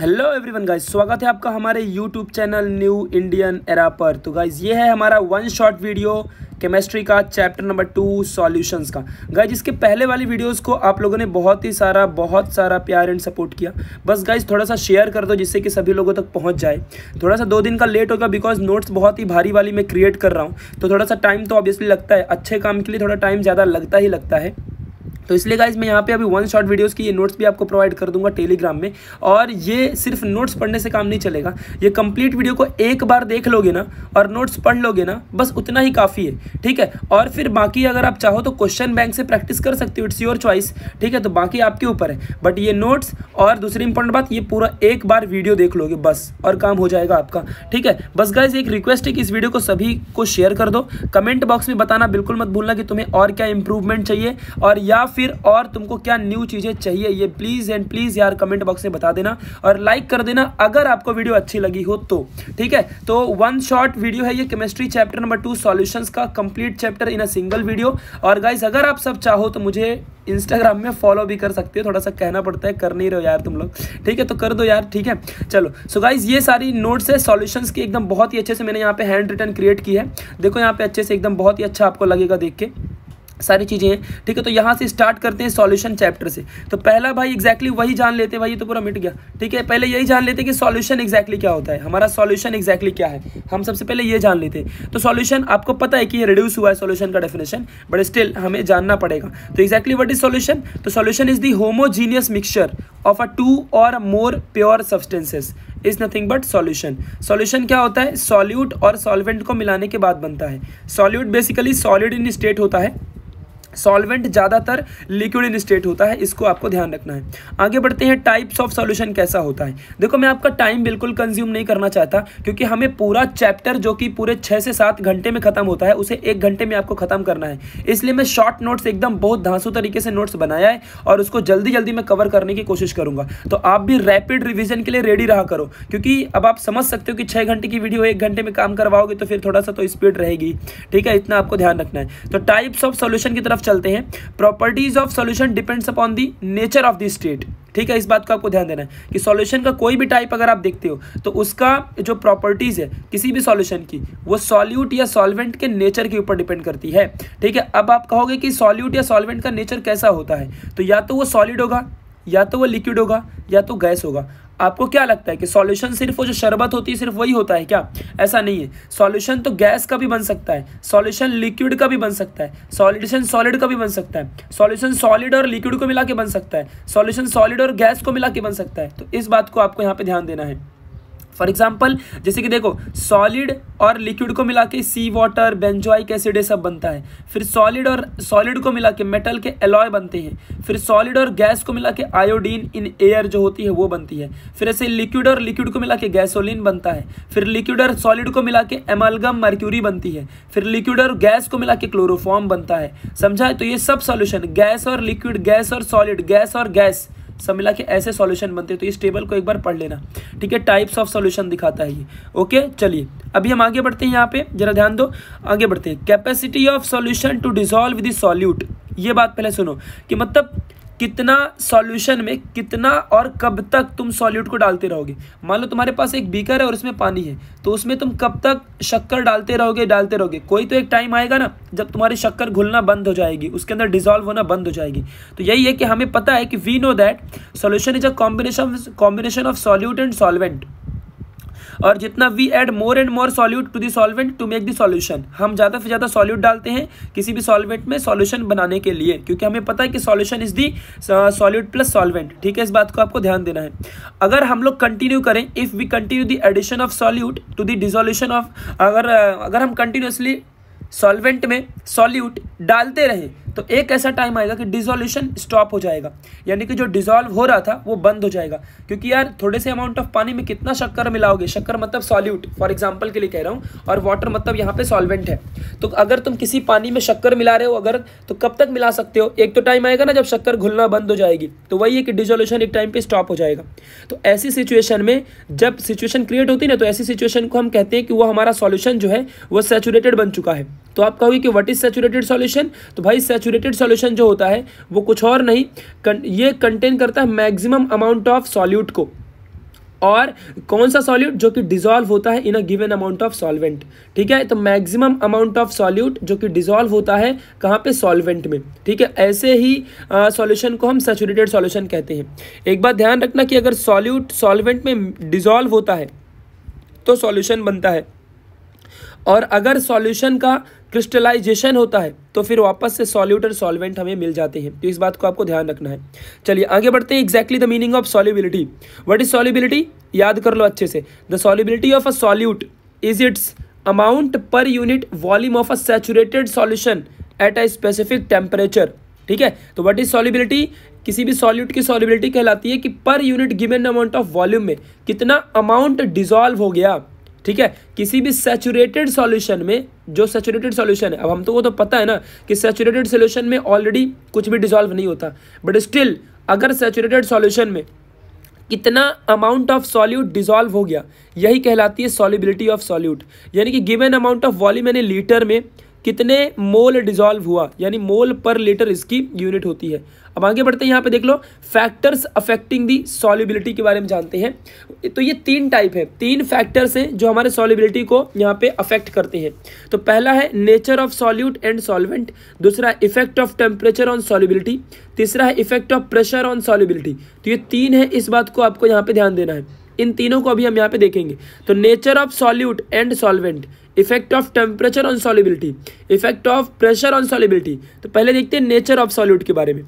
Hello everyone guys स्वागत है आपका हमारे YouTube channel new Indian era पर तो गाइस ये है हमारा वन शॉट वीडियो केमिस्ट्री का चैप्टर नंबर टू सॉल्यूशंस का गाइज इसके पहले वाली वीडियोस को आप लोगों ने बहुत ही सारा बहुत सारा प्यार एंड सपोर्ट किया बस गाइज थोड़ा सा शेयर कर दो जिससे कि सभी लोगों तक पहुँच जाए थोड़ा सा दो दिन का लेट होगा बिकॉज नोट्स बहुत ही भारी वाली मैं क्रिएट कर रहा हूँ तो थोड़ा सा टाइम तो ऑब्वियसली लगता है अच्छे काम के लिए थोड़ा टाइम ज़्यादा लगता ही लगता है तो इसलिए गाइज मैं यहाँ पे अभी वन शॉट वीडियोस की ये नोट्स भी आपको प्रोवाइड कर दूंगा टेलीग्राम में और ये सिर्फ नोट्स पढ़ने से काम नहीं चलेगा ये कंप्लीट वीडियो को एक बार देख लोगे ना और नोट्स पढ़ लोगे ना बस उतना ही काफ़ी है ठीक है और फिर बाकी अगर आप चाहो तो क्वेश्चन बैंक से प्रैक्टिस कर सकते हो इट्स योर चॉइस ठीक है तो बाकी आपके ऊपर है बट ये नोट्स और दूसरी इंपॉर्टेंट बात ये पूरा एक बार वीडियो देख लोगे बस और काम हो जाएगा आपका ठीक है बस गाइज एक रिक्वेस्ट है कि इस वीडियो को सभी को शेयर कर दो कमेंट बॉक्स में बताना बिल्कुल मत भूलना कि तुम्हें और क्या इंप्रूवमेंट चाहिए और या फिर और तुमको क्या न्यू चीज़ें चाहिए ये प्लीज़ एंड प्लीज़ यार कमेंट बॉक्स में बता देना और लाइक कर देना अगर आपको वीडियो अच्छी लगी हो तो ठीक है तो वन शॉर्ट वीडियो है ये chemistry chapter number two solution का complete chapter in a single video और गाइज अगर आप सब चाहो तो मुझे इंस्टाग्राम में फॉलो भी कर सकते हो थोड़ा सा कहना पड़ता है कर नहीं रहे हो यार तुम लोग ठीक है तो कर दो यार ठीक है चलो सो गाइज ये सारी नोट्स है सॉल्यूशंस की एकदम बहुत ही अच्छे से मैंने यहाँ पे हैंड रिटर्न क्रिएट की है देखो यहाँ पे अच्छे से एकदम बहुत ही अच्छा आपको लगेगा देख के सारी चीज़ें हैं ठीक है तो यहाँ से स्टार्ट करते हैं सॉल्यूशन चैप्टर से तो पहला भाई एग्जैक्टली exactly वही जान लेते हैं भाई ये तो पूरा मिट गया ठीक है पहले यही जान लेते हैं कि सॉल्यूशन एग्जैक्टली exactly क्या होता है हमारा सॉल्यूशन एग्जैक्टली exactly क्या है हम सबसे पहले ये जान लेते हैं तो सॉल्यूशन आपको पता है कि ये रिड्यूस हुआ है सोल्यूशन का डेफिनेशन बट स्टिल हमें जानना पड़ेगा तो एग्जैक्टली वट इज सोल्यूशन तो solution is the homogeneous mixture of a two और more pure substances is nothing but solution solution क्या होता है सॉल्यूट और सॉल्वेंट को मिलाने के बाद बनता है solute basically solid in state होता है सॉल्वेंट ज़्यादातर लिक्विड इन स्टेट होता है इसको आपको ध्यान रखना है आगे बढ़ते हैं टाइप्स ऑफ सॉल्यूशन कैसा होता है देखो मैं आपका टाइम बिल्कुल कंज्यूम नहीं करना चाहता क्योंकि हमें पूरा चैप्टर जो कि पूरे छः से सात घंटे में खत्म होता है उसे एक घंटे में आपको खत्म करना है इसलिए मैं शॉर्ट नोट्स एकदम बहुत धांसू तरीके से नोट्स बनाया है और उसको जल्दी जल्दी मैं कवर करने की कोशिश करूंगा तो आप भी रैपिड रिविजन के लिए रेडी रहा करो क्योंकि अब आप समझ सकते हो कि छः घंटे की वीडियो एक घंटे में काम करवाओगे तो फिर थोड़ा सा तो स्पीड रहेगी ठीक है इतना आपको ध्यान रखना है तो टाइप्स ऑफ सोल्यूशन की तरफ तरफ चलते हैं properties of solution depends upon the nature of the state ठीक है इस बात का आपको ध्यान देना है कि सॉल्यूशन का कोई भी टाइप अगर आप देखते हो तो उसका जो प्रॉपर्टीज़ है किसी भी सॉल्यूशन की वो सॉल्यूट या सॉल्वेंट के नेचर के ऊपर डिपेंड करती है ठीक है अब आप कहोगे कि सॉल्यूट या सॉल्वेंट का नेचर कैसा होता है तो या तो वो सॉलिड होगा या तो वो लिक्विड होगा या तो गैस होगा आपको क्या लगता है कि सॉल्यूशन सिर्फ वो जो शरबत होती है सिर्फ वही होता है क्या ऐसा नहीं है सॉल्यूशन तो गैस का भी बन सकता है सॉल्यूशन लिक्विड का भी बन सकता है सॉल्यूशन सॉलिड का भी बन सकता है सॉल्यूशन सॉलिड और लिक्विड को मिला के बन सकता है सॉल्यूशन सॉलिड और गैस को मिला के बन सकता है तो इस बात को आपको यहाँ पर ध्यान देना है फॉर एग्जाम्पल जैसे कि देखो सॉलिड और लिक्विड को मिला के सी वाटर बेंजोइक एसिड ये सब बनता है फिर सॉलिड और सॉलिड को मिला के मेटल के एलॉय बनते हैं फिर सॉलिड और गैस को मिला के आयोडीन इन एयर जो होती है वो बनती है फिर ऐसे लिक्विड और लिक्विड को मिला के गैसोलिन बनता है फिर लिक्विड और सॉलिड को मिला के एमलगम मर्क्यूरी बनती है फिर लिक्विड और गैस को मिला के क्लोरोफॉर्म बनता है समझा तो ये सब सॉल्यूशन गैस और लिक्विड गैस और सॉलिड गैस और गैस सब मिला के ऐसे सॉल्यूशन बनते हैं तो इस टेबल को एक बार पढ़ लेना ठीक है टाइप्स ऑफ सॉल्यूशन दिखाता है ये ओके चलिए अभी हम आगे बढ़ते हैं यहाँ पे जरा ध्यान दो आगे बढ़ते हैं capacity of solution to dissolve with solute ये बात पहले सुनो कि मतलब कितना सॉल्यूशन में कितना और कब तक तुम सॉल्यूट को डालते रहोगे मान लो तुम्हारे पास एक बीकर है और उसमें पानी है तो उसमें तुम कब तक शक्कर डालते रहोगे डालते रहोगे कोई तो एक टाइम आएगा ना जब तुम्हारी शक्कर घुलना बंद हो जाएगी उसके अंदर डिजॉल्व होना बंद हो जाएगी तो यही है कि हमें पता है कि we know that solution is a combination combination of solute and solvent और जितना we add more and more solute to the solvent to make the solution हम ज़्यादा से ज़्यादा सॉल्यूट डालते हैं किसी भी सॉल्वेंट में सॉल्यूशन बनाने के लिए क्योंकि हमें पता है कि solution is the solute plus solvent ठीक है इस बात को आपको ध्यान देना है अगर हम लोग कंटिन्यू करें if we continue the addition of solute to the dissolution of अगर अगर हम कंटिन्यूसली सॉल्वेंट में सॉल्यूट डालते रहे तो एक ऐसा टाइम आएगा कि डिजोल्यूशन स्टॉप हो जाएगा यानी कि जो डिजोल्व हो रहा था वो बंद हो जाएगा क्योंकि यार थोड़े से अमाउंट ऑफ पानी में कितना शक्कर मिलाओगे शक्कर मतलब सॉल्यूट फॉर एग्जाम्पल के लिए कह रहा हूँ और वाटर मतलब यहाँ पे सॉल्वेंट है तो अगर तुम किसी पानी में शक्कर मिला रहे हो अगर तो कब तक मिला सकते हो एक तो टाइम आएगा ना जब शक्कर घुलना बंद हो जाएगी तो वही है कि डिजोल्यूशन एक टाइम पर स्टॉप हो जाएगा तो ऐसी सिचुएशन में जब सिचुएशन क्रिएट होती है ना तो ऐसी सिचुएशन को हम कहते हैं कि वो हमारा सॉल्यूशन जो है वो सेचुरेटेड बन चुका है तो आप कहोगे कि व्हाट इज सेचुरेटेड सॉल्यूशन तो भाई सेचु सेचूरेटेड सोल्यूशन जो होता है वो कुछ और नहीं कं, ये कंटेन करता है मैक्सिमम अमाउंट ऑफ सॉल्यूट को और कौन सा सॉल्यूट जो कि डिजॉल्व होता है in a given amount of solvent ठीक है तो मैक्सिमम अमाउंट ऑफ सॉल्यूट जो कि डिजॉल्व होता है कहाँ पे सॉल्वेंट में ठीक है ऐसे ही सॉल्यूशन को हम सेचूरेटेड सॉल्यूशन कहते हैं एक बात ध्यान रखना कि अगर सॉल्यूट सॉल्वेंट में डिजॉल्व होता है तो सॉल्यूशन बनता है और अगर सॉल्यूशन का क्रिस्टलाइजेशन होता है तो फिर वापस से सॉल्यूट और सॉल्वेंट हमें मिल जाते हैं तो इस बात को आपको ध्यान रखना है चलिए आगे बढ़ते हैं exactly the meaning of solubility what is solubility याद कर लो अच्छे से the solubility of a solute is its amount per unit volume of a saturated solution at a specific temperature ठीक है तो व्हाट इज सॉल्यूबिलिटी किसी भी सॉल्यूट की सॉल्यूबिलिटी कहलाती है कि per unit given amount of volume में कितना अमाउंट डिजॉल्व हो गया ठीक है किसी भी सेचुरेटेड सॉल्यूशन में जो सेचुरेटेड सॉल्यूशन है अब हम तो वो तो पता है ना कि सेचुरेटेड सॉल्यूशन में ऑलरेडी कुछ भी डिजॉल्व नहीं होता बट स्टिल अगर सेचुरेटेड सॉल्यूशन में कितना अमाउंट ऑफ सॉल्यूट डिजॉल्व हो गया यही कहलाती है सॉलिबिलिटी ऑफ सॉल्यूट यानी कि गिवन अमाउंट ऑफ वॉल्यूम यानी लीटर में कितने मोल डिजॉल्व हुआ यानी मोल पर लीटर इसकी यूनिट होती है अब आगे बढ़ते हैं यहाँ पे देख लो फैक्टर्स अफेक्टिंग दी सॉलिबिलिटी के बारे में जानते हैं तो ये तीन टाइप है तीन फैक्टर्स हैं जो हमारे सॉलिबिलिटी को यहाँ पे अफेक्ट करते हैं तो पहला है nature of solute and solvent दूसरा effect of temperature on solubility तीसरा है effect of pressure on solubility तो ये तीन है इस बात को आपको यहाँ पे ध्यान देना है इन तीनों को अभी हम यहाँ पे देखेंगे तो nature of solute and solvent effect of temperature on solubility effect of pressure on solubility तो पहले देखते हैं नेचर ऑफ सॉल्यूट के बारे में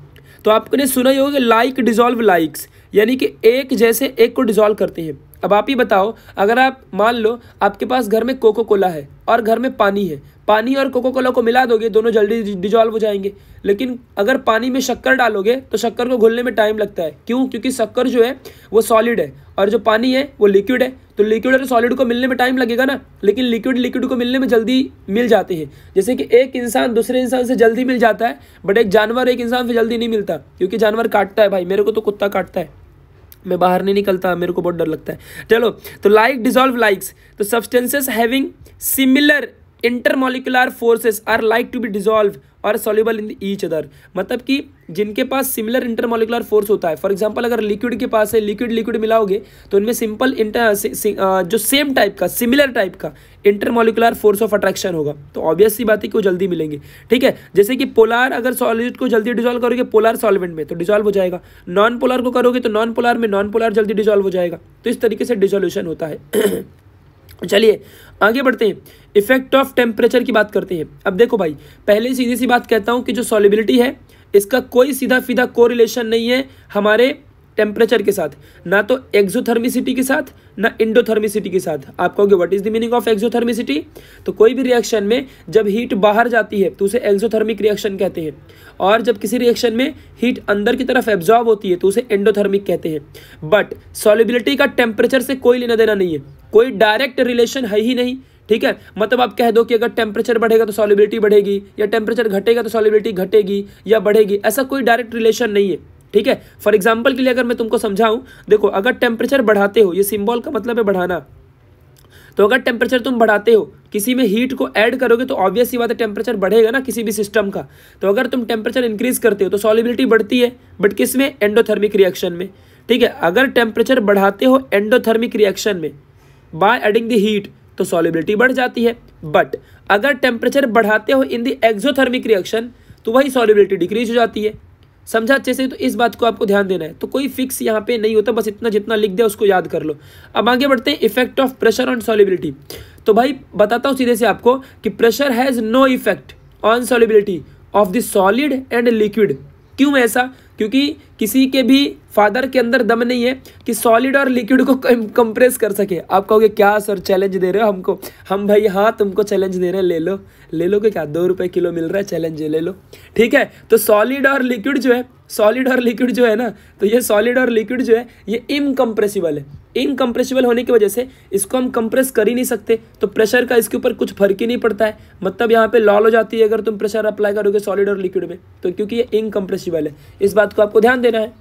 तो आपने सुना ही होगा लाइक डिजॉल्व लाइक्स यानी कि एक जैसे एक को डिजॉल्व करते हैं अब आप ही बताओ अगर आप मान लो आपके पास घर में कोको कोला है और घर में पानी है पानी और कोको कोला को मिला दोगे दोनों जल्दी डिजॉल्व हो जाएंगे लेकिन अगर पानी में शक्कर डालोगे तो शक्कर को घुलने में टाइम लगता है क्यों क्योंकि शक्कर जो है वो सॉलिड है और जो पानी है वो लिक्विड है तो लिक्विड और सॉलिड को मिलने में टाइम लगेगा ना लेकिन लिक्विड लिक्विड को मिलने में जल्दी मिल जाते हैं जैसे कि एक इंसान दूसरे इंसान से जल्दी मिल जाता है बट एक जानवर एक इंसान से जल्दी नहीं मिलता क्योंकि जानवर काटता है भाई मेरे को तो कुत्ता काटता है मैं बाहर नहीं निकलता मेरे को बहुत डर लगता है चलो तो लाइक डिजॉल्व लाइक्स तो substances having similar intermolecular forces are like to be dissolve और सोल्यूबल इन ईच अदर मतलब कि जिनके पास सिमिलर इंटरमोलिकुलर फोर्स होता है फॉर एग्जांपल अगर लिक्विड के पास है लिक्विड लिक्विड मिलाओगे तो इनमें सिंपल इंटर uh, जो सेम टाइप का सिमिलर टाइप का इंटरमोलिकुलर फोर्स ऑफ अट्रैक्शन होगा तो ऑब्वियस सी बात है कि वो जल्दी मिलेंगे ठीक है जैसे कि पोलार अगर सॉलिड को जल्दी डिजोल्व करोगे पोलार सॉल्वेंट में तो डिजॉल्व हो जाएगा नॉन पोलर को करोगे तो नॉन पोलार में नॉन पोलर जल्दी डिजॉल्व हो जाएगा तो इस तरीके से डिजोल्यूशन होता है चलिए आगे बढ़ते हैं इफेक्ट ऑफ टेम्परेचर की बात करते हैं अब देखो भाई पहले सीधी सी बात कहता हूँ कि जो सॉलिबिलिटी है इसका कोई सीधा फीधा कोरिलेशन नहीं है हमारे टेम्परेचर के साथ ना तो एक्जोथर्मिसिटी के साथ ना इंडोथर्मिसिटी के साथ आप कहोगे what is the meaning of exothermicity तो कोई भी रिएक्शन में जब हीट बाहर जाती है तो उसे एक्जोथर्मिक रिएक्शन कहते हैं और जब किसी रिएक्शन में हीट अंदर की तरफ एब्जॉर्ब होती है तो उसे एंडोथर्मिक कहते हैं बट सॉलिबिलिटी का टेम्परेचर से कोई लेना देना नहीं है कोई डायरेक्ट रिलेशन है ही नहीं ठीक है मतलब आप कह दो कि अगर टेम्परेचर बढ़ेगा तो सॉलिबिलिटी बढ़ेगी या टेम्परेचर घटेगा तो सॉलिबिलिटी घटेगी या बढ़ेगी ऐसा कोई डायरेक्ट रिलेशन नहीं है ठीक है फॉर एग्जाम्पल के लिए अगर मैं तुमको समझाऊँ देखो अगर टेम्परेचर बढ़ाते हो ये सिम्बॉल का मतलब है बढ़ाना तो अगर टेम्परेचर तुम बढ़ाते हो किसी में हीट को ऐड करोगे तो ऑब्वियस ही बात है टेम्परेचर बढ़ेगा ना किसी भी सिस्टम का तो अगर तुम टेम्परेचर इंक्रीज करते हो तो सॉलिबिलिटी बढ़ती है बट किस में एंडोथर्मिक रिएक्शन में ठीक है अगर टेम्परेचर बढ़ाते हो एंडोथर्मिक रिएक्शन में बाय एडिंग द हीट तो सॉलिबिलिटी बढ़ जाती है बट अगर टेम्परेचर बढ़ाते हो इन दी एक्जोथर्मिक रिएक्शन तो वही सॉलिबिलिटी डिक्रीज हो जाती है समझा अच्छे से तो इस बात को आपको ध्यान देना है तो कोई फिक्स यहाँ पे नहीं होता बस इतना जितना लिख दिया उसको याद कर लो अब आगे बढ़ते हैं effect of pressure on solubility तो भाई बताता हूँ सीधे से आपको कि pressure has no effect on solubility of the solid and liquid क्यों ऐसा क्योंकि किसी के भी फादर के अंदर दम नहीं है कि सॉलिड और लिक्विड को कंप्रेस कर सके आप कहोगे क्या सर चैलेंज दे रहे हो हमको हम भाई हाँ तुमको चैलेंज दे रहे हैं ले लो ले लो कि क्या दो रुपये किलो मिल रहा है चैलेंज ले लो ठीक है तो सॉलिड और लिक्विड जो है सॉलिड और लिक्विड जो है ना तो ये सॉलिड और लिक्विड जो है ये इनकम्प्रेसिबल है इनकम्प्रेसिबल होने की वजह से इसको हम कंप्रेस कर ही नहीं सकते तो प्रेशर का इसके ऊपर कुछ फर्क ही नहीं पड़ता है मतलब यहाँ पे लॉल हो जाती है अगर तुम प्रेशर अप्लाई करोगे सॉलिड और लिक्विड में तो क्योंकि ये इनकम्प्रेसिबल है इस बात को आपको ध्यान देना है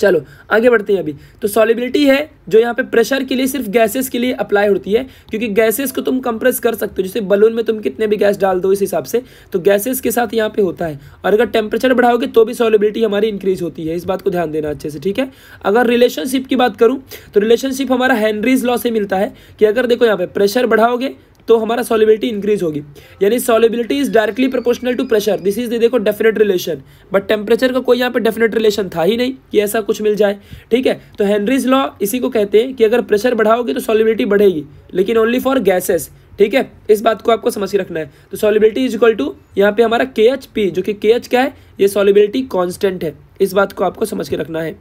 चलो आगे बढ़ते हैं अभी तो सॉलिबिलिटी है जो यहाँ पे प्रेशर के लिए सिर्फ गैसेस के लिए अप्लाई होती है क्योंकि गैसेस को तुम कंप्रेस कर सकते हो जैसे बलून में तुम कितने भी गैस डाल दो इस हिसाब से तो गैसेस के साथ यहाँ पे होता है और अगर टेम्परेचर बढ़ाओगे तो भी सॉलिबिलिटी हमारी इंक्रीज होती है इस बात को ध्यान देना अच्छे से ठीक है अगर रिलेशनशिप की बात करूँ तो रिलेशनशिप हमारा हैंनरीज लॉ से मिलता है कि अगर देखो यहाँ पे प्रेशर बढ़ाओगे तो हमारा सॉलिबिलिटी इंक्रीज होगी यानी solubility is directly proportional to pressure this is देखो डेफिनेट रिलेशन बट टेम्परेचर का कोई यहाँ पे डेफिनेट रिलेशन था ही नहीं कि ऐसा कुछ मिल जाए ठीक है तो हेनरीज लॉ इसी को कहते हैं कि अगर प्रेशर बढ़ाओगे तो सॉलिबिलिटी बढ़ेगी लेकिन ओनली फॉर गैसेस ठीक है इस बात को आपको समझ के रखना है तो सॉलिबिलिटी इज इक्वल टू यहाँ पे हमारा के एच पी जो कि के एच क्या है ये सॉलिबिलिटी कॉन्स्टेंट है इस बात को आपको समझ के रखना है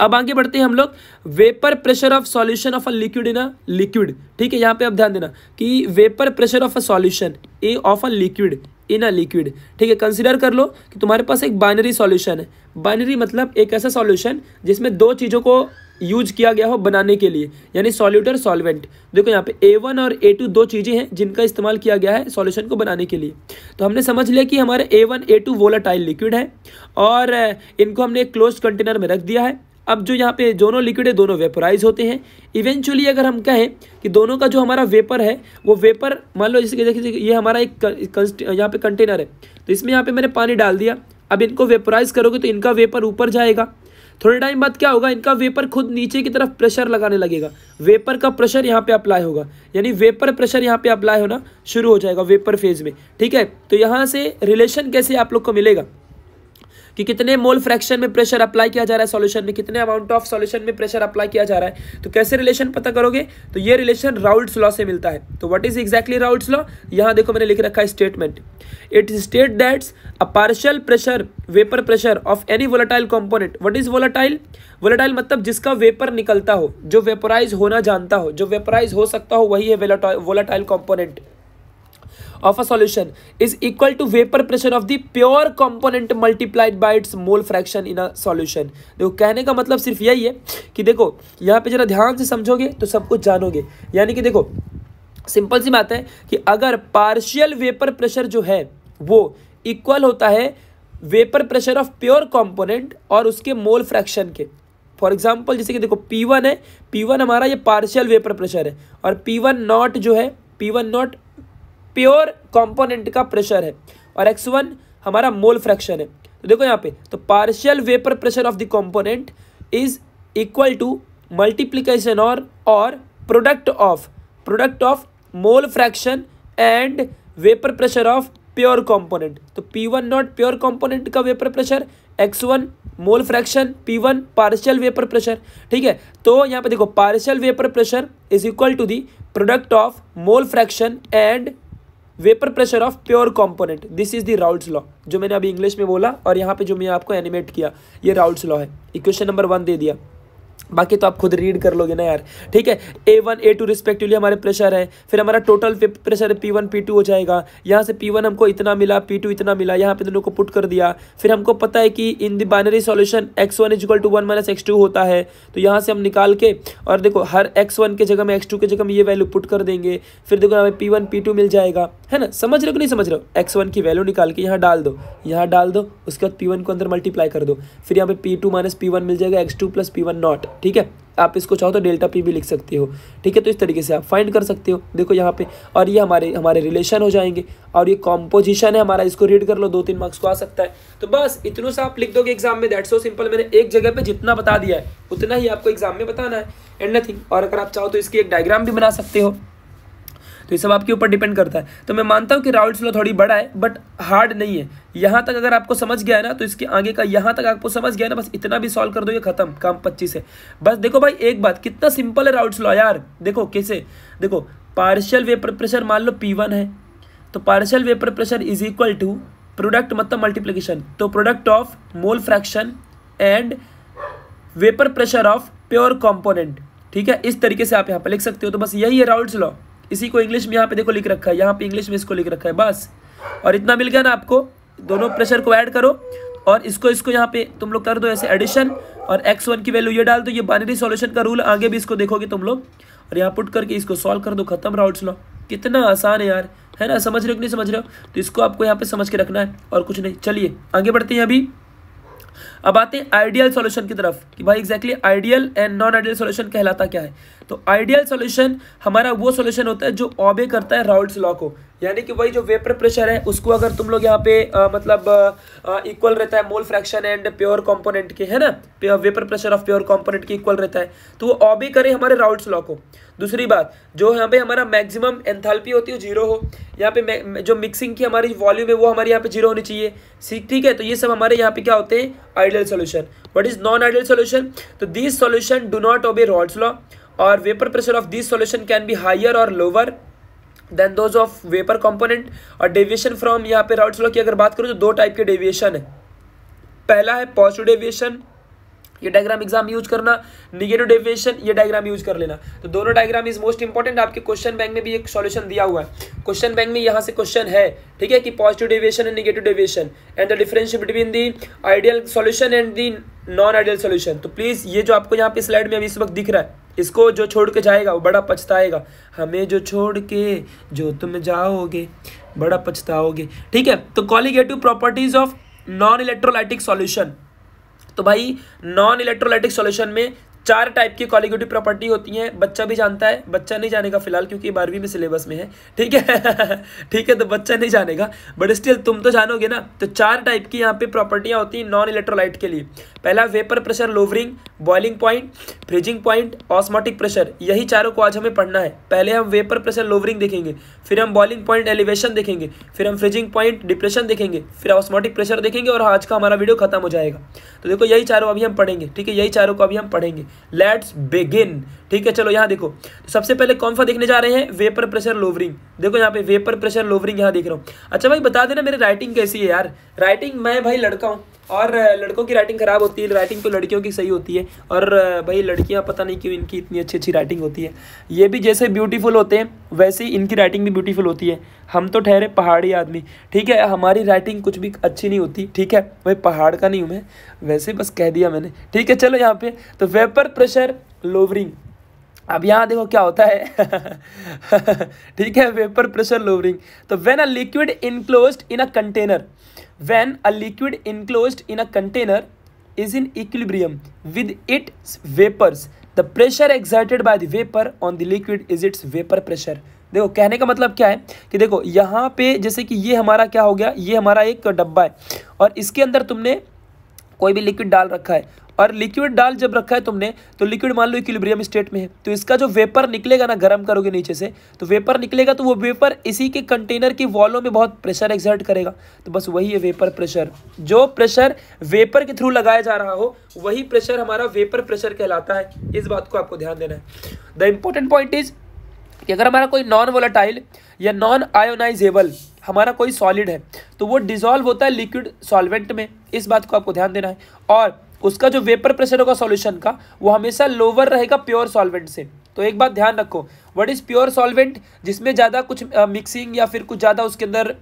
अब आगे बढ़ते हैं हम लोग vapour pressure of solution of a liquid in a liquid ठीक है यहाँ पे अब ध्यान देना कि vapour pressure of a solution A of a liquid in a liquid ठीक है कंसिडर कर लो कि तुम्हारे पास एक बाइनरी सॉल्यूशन है बाइनरी मतलब एक ऐसा सॉल्यूशन जिसमें दो चीज़ों को यूज किया गया हो बनाने के लिए यानी सॉल्यूट और सॉल्वेंट देखो यहाँ पे ए वन और ए टू दो चीज़ें हैं जिनका इस्तेमाल किया गया है सॉल्यूशन को बनाने के लिए तो हमने समझ लिया कि हमारे A one A two volatile liquid है और इनको हमने एक क्लोज कंटेनर में रख दिया है अब जो यहाँ पे दोनों लिक्विड है दोनों वेपराइज होते हैं इवेंचुअली अगर हम कहें कि दोनों का जो हमारा वेपर है वो वेपर मान लो जैसे देखिए ये हमारा एक यहाँ पे कंटेनर है तो इसमें यहाँ पर मैंने पानी डाल दिया अब इनको वेपराइज करोगे तो इनका वेपर ऊपर जाएगा थोड़े टाइम बाद क्या होगा इनका वेपर खुद नीचे की तरफ प्रेशर लगाने लगेगा वेपर का प्रेशर यहाँ पे अप्लाई होगा यानी वेपर प्रेशर यहाँ पे अप्लाई होना शुरू हो जाएगा वेपर फेज में ठीक है तो यहाँ से रिलेशन कैसे आप लोग को मिलेगा कि कितने मोल फ्रैक्शन में प्रेशर अप्लाई किया जा रहा है सॉल्यूशन में कितने अमाउंट ऑफ सॉल्यूशन में प्रेशर अप्लाई किया जा रहा है तो कैसे रिलेशन पता करोगे तो ये रिलेशन राउल्ट लॉ से मिलता है तो what is exactly Raoult law यहाँ देखो मैंने लिख रखा है statement it is state that a partial pressure vapour pressure of any volatile component what is volatile volatile मतलब जिसका वेपर निकलता हो जो वेपराइज होना जानता हो जो वेपराइज हो सकता हो वही है volatile component of a solution is equal to vapor pressure of the pure component multiplied by its mole fraction in a solution देखो कहने का मतलब सिर्फ यही है कि देखो यहाँ पे जरा ध्यान से समझोगे तो सब कुछ जानोगे यानी कि देखो सिंपल सी बात है कि अगर पार्शियल वेपर प्रेशर जो है वो इक्वल होता है vapour pressure of pure component और उसके मोल फ्रैक्शन के फॉर एग्जाम्पल जैसे कि देखो पी वन है P1 हमारा ये पार्शियल वेपर प्रेशर है और पी वन नॉट जो है P one naught pure component का प्रेशर है और एक्स वन हमारा मोल फ्रैक्शन है तो देखो यहाँ पे तो partial vapour pressure of the component is equal to multiplication और और product of product of mole fraction and vapour pressure of pure component तो P one naught pure component का vapour pressure X one mole fraction P one partial vapour pressure ठीक है तो यहाँ पे देखो partial vapour pressure is equal to the product of mole fraction and vapour pressure of pure component this is the Raoult's law जो मैंने अभी English में बोला और यहाँ पे जो मैं आपको एनिमेट किया ये राउल्स लॉ है इक्वेशन नंबर वन दे दिया बाकी तो आप खुद रीड कर लोगे ना यार ठीक है A one A two respectively हमारे प्रेशर है फिर हमारा total pressure P one P two हो जाएगा यहाँ से पी वन हमको इतना मिला पी टू इतना मिला यहाँ पे दोनों को पुट कर दिया फिर हमको पता है कि in the binary solution X one equal to one minus X two होता है तो यहाँ से हम निकाल के और देखो हर एक्स वन के जगह में एक्स टू के जगह में ये वैल्यू पुट कर देंगे फिर देखो हमें पी वन पी टू मिल जाएगा है ना समझ रहे हो कि नहीं समझ रहे हो एक्स वन की वैल्यू निकाल के यहाँ डाल दो यहाँ डाल दो उसके बाद पी वन को अंदर मल्टीप्लाई कर दो फिर यहाँ पे P two minus P one मिल जाएगा X two plus P one naught ठीक है आप इसको चाहो तो डेल्टा पी भी लिख सकते हो ठीक है तो इस तरीके से आप फाइंड कर सकते हो देखो यहाँ पे और ये हमारे हमारे रिलेशन हो जाएंगे और ये कॉम्पोजिशन है हमारा इसको रीड कर लो दो तीन मार्क्स को आ सकता है तो बस इतना सा आप लिख दोगे एग्जाम में दैट सो सिंपल मैंने एक जगह पे जितना बता दिया है उतना ही आपको एग्जाम में बताना है एंड नथिंग और अगर आप चाहो तो इसकी एक डायग्राम भी बना सकते हो तो ये सब आपके ऊपर डिपेंड करता है तो मैं मानता हूँ कि राउल स्लो थोड़ी बड़ा है बट हार्ड नहीं है यहाँ तक अगर आपको समझ गया है ना तो इसके आगे का यहाँ तक आपको समझ गया ना बस इतना भी सॉल्व कर दो ये खत्म काम पच्चीस है बस देखो भाई एक बात कितना सिंपल है राउल स्लो यार देखो कैसे देखो पार्शियल वेपर प्रेशर मान लो पी है तो partial vapour pressure is equal to product मतलब मल्टीप्लीकेशन तो product of mole fraction and vapour pressure of pure component ठीक है इस तरीके से आप यहाँ पर लिख सकते हो तो बस यही है राउल्स लॉ इसी को इंग्लिश में यहाँ पे देखो लिख रखा है यहाँ पे इंग्लिश में इसको लिख रखा है बस और इतना मिल गया ना आपको दोनों प्रेशर को ऐड करो और इसको इसको यहाँ पे तुम लोग कर दो ऐसे एडिशन और एक्स वन की वैल्यू ये डाल दो ये बाइनरी सॉल्यूशन का रूल आगे भी इसको देखोगे तुम लोग और यहाँ पुट करके इसको सॉल्व कर दो खत्म राउट्स लो कितना आसान है यार है ना समझ रहे हो कि नहीं समझ रहे हो तो इसको आपको यहाँ पे समझ के रखना है और कुछ नहीं चलिए आगे बढ़ते हैं अभी अब आते हैं आइडियल सॉल्यूशन की तरफ कि भाई exactly ideal and non ideal solution कहलाता क्या है तो आइडियल सोल्यूशन हमारा वो सोल्यूशन होता है जो ऑबे करता है राउल्ड लॉ को यानी कि वही जो वेपर प्रेशर है उसको अगर तुम लोग यहाँ पे आ, मतलब इक्वल रहता है mole fraction and pure component के है ना vapour pressure of pure component के इक्वल रहता है तो वो ऑबे करे हमारे राउल्ड लॉ को दूसरी बात जो यहाँ पे हमारा मैक्सिमम एंथैल्पी होती है जीरो हो यहाँ पे जो मिक्सिंग की हमारी वॉल्यूम है वो हमारे यहाँ पे जीरो होनी चाहिए सीख ठीक है तो ये सब हमारे यहाँ पे क्या होते हैं ideal solution what is non ideal solution तो this solution do not obey Raoult's law और vapour pressure of this solution can be higher or lower than those of vapour component और डेविएशन फ्रॉम यहाँ पे राउट law की अगर बात करूँ तो दो टाइप के डेविएशन है पहला है पॉजिटिव डेविएशन ये डायग्राम एग्जाम यूज करना निगेटिव डेफिनेशन ये डायग्राम यूज कर लेना तो दोनों डायग्राम इज मोस्ट इंपॉर्टेंट आपके क्वेश्चन बैंक में भी एक सॉल्यूशन दिया हुआ है क्वेश्चन बैंक में यहाँ से क्वेश्चन है ठीक है कि positive deviation and negative deviation and the difference between the ideal solution and the non ideal solution तो प्लीज़ ये जो आपको यहाँ पे स्लाइड में अभी इस वक्त दिख रहा है इसको जो छोड़ के जाएगा वो बड़ा पछताएगा हमें जो छोड़ के जो तुम जाओगे बड़ा पछताओगे ठीक है तो colligative properties of non electrolytic solution तो भाई नॉन इलेक्ट्रोलाइटिक सॉल्यूशन में चार टाइप की कॉलिगेटिव प्रॉपर्टी होती है बच्चा भी जानता है बच्चा नहीं जानेगा फिलहाल क्योंकि बारहवीं में सिलेबस में है ठीक है ठीक है तो बच्चा नहीं जानेगा बट स्टिल तुम तो जानोगे ना तो चार टाइप की यहाँ पे प्रॉपर्टियाँ होती हैं नॉन इलेक्ट्रोलाइट के लिए पहला vapour pressure lowering boiling point freezing point osmotic pressure यही चारों को आज हमें पढ़ना है पहले हम वेपर प्रेशर लोवरिंग देखेंगे फिर हम बॉइलिंग पॉइंट एलिवेशन देखेंगे फिर हम फ्रीजिंग पॉइंट डिप्रेशन देखेंगे फिर ऑस्मोटिक प्रेशर देखेंगे और आज का हमारा वीडियो खत्म हो जाएगा तो देखो यही चारों अभी हम पढ़ेंगे ठीक है यही चारों को अभी हम पढ़ेंगे let's begin ठीक है चलो यहाँ देखो सबसे पहले कौन सा देखने जा रहे हैं वेपर प्रेशर लोवरिंग देखो यहाँ पे वेपर प्रेशर लोवरिंग यहाँ देख रहा हूँ अच्छा भाई बता देना मेरी राइटिंग कैसी है यार राइटिंग मैं भाई लड़का हूँ और लड़कों की राइटिंग खराब होती है राइटिंग तो लड़कियों की सही होती है और भाई लड़कियाँ पता नहीं क्यों इनकी इतनी अच्छी अच्छी राइटिंग होती है ये भी जैसे ब्यूटीफुल होते हैं वैसे ही इनकी राइटिंग भी ब्यूटीफुल होती है हम तो ठहरे पहाड़ी आदमी ठीक है हमारी राइटिंग कुछ भी अच्छी नहीं होती ठीक है भाई पहाड़ का नहीं हूँ मैं वैसे बस कह दिया मैंने ठीक है चलो यहाँ पे तो वेपर प्रेशर लोवरिंग अब यहाँ देखो क्या होता है ठीक है वेपर प्रेशर लोवरिंग तो when a liquid enclose in a container when a liquid enclose in a container is in equilibrium with its vapours the pressure exerted by the vapour on the liquid is its vapour pressure देखो कहने का मतलब क्या है कि देखो यहाँ पे जैसे कि ये हमारा क्या हो गया ये हमारा एक डब्बा है और इसके अंदर तुमने कोई भी लिक्विड डाल रखा है और लिक्विड डाल जब रखा है तुमने तो लिक्विड मान लो इक्विलिब्रियम स्टेट में है तो इसका जो वेपर निकलेगा ना गर्म करोगे नीचे से तो वेपर निकलेगा तो वो वेपर इसी के कंटेनर की वॉलों में बहुत प्रेशर एग्जर्ट करेगा तो बस वही है वेपर प्रेशर जो प्रेशर वेपर के थ्रू लगाया जा रहा हो वही प्रेशर हमारा वेपर प्रेशर कहलाता है इस बात को आपको ध्यान देना है द इम्पोर्टेंट पॉइंट इज कि अगर हमारा कोई नॉन वोलाटाइल या नॉन आयोनाइजेबल हमारा कोई सॉलिड है तो वो डिजॉल्व होता है लिक्विड सॉल्वेंट में इस बात को आपको ध्यान देना है और उसका जो वेपर प्रेशर होगा सॉल्यूशन का वो हमेशा लोअर रहेगा प्योर सॉल्वेंट से तो एक बात ध्यान रखो व्हाट इज़ प्योर सॉल्वेंट जिसमें ज़्यादा कुछ मिक्सिंग या फिर कुछ ज़्यादा उसके अंदर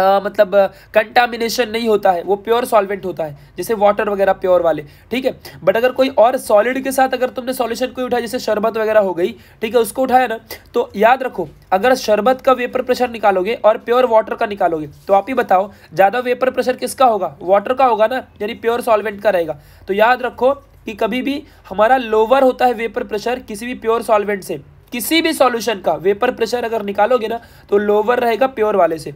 आ, मतलब कंटामिनेशन नहीं होता है वो प्योर सॉल्वेंट होता है जैसे वाटर वगैरह प्योर वाले ठीक है बट अगर कोई और सॉलिड के साथ अगर तुमने सॉल्यूशन कोई उठाया जैसे शरबत वगैरह हो गई ठीक है उसको उठाया ना तो याद रखो अगर शरबत का वेपर प्रेशर निकालोगे और प्योर वाटर का निकालोगे तो आप ही बताओ ज़्यादा वेपर प्रेशर किसका होगा वाटर का होगा ना यानी प्योर सॉल्वेंट का रहेगा तो याद रखो कि कभी भी हमारा लोअर होता है वेपर प्रेशर किसी भी प्योर सॉल्वेंट से किसी भी सॉल्यूशन का वेपर प्रेशर अगर निकालोगे ना तो लोअर रहेगा प्योर वाले से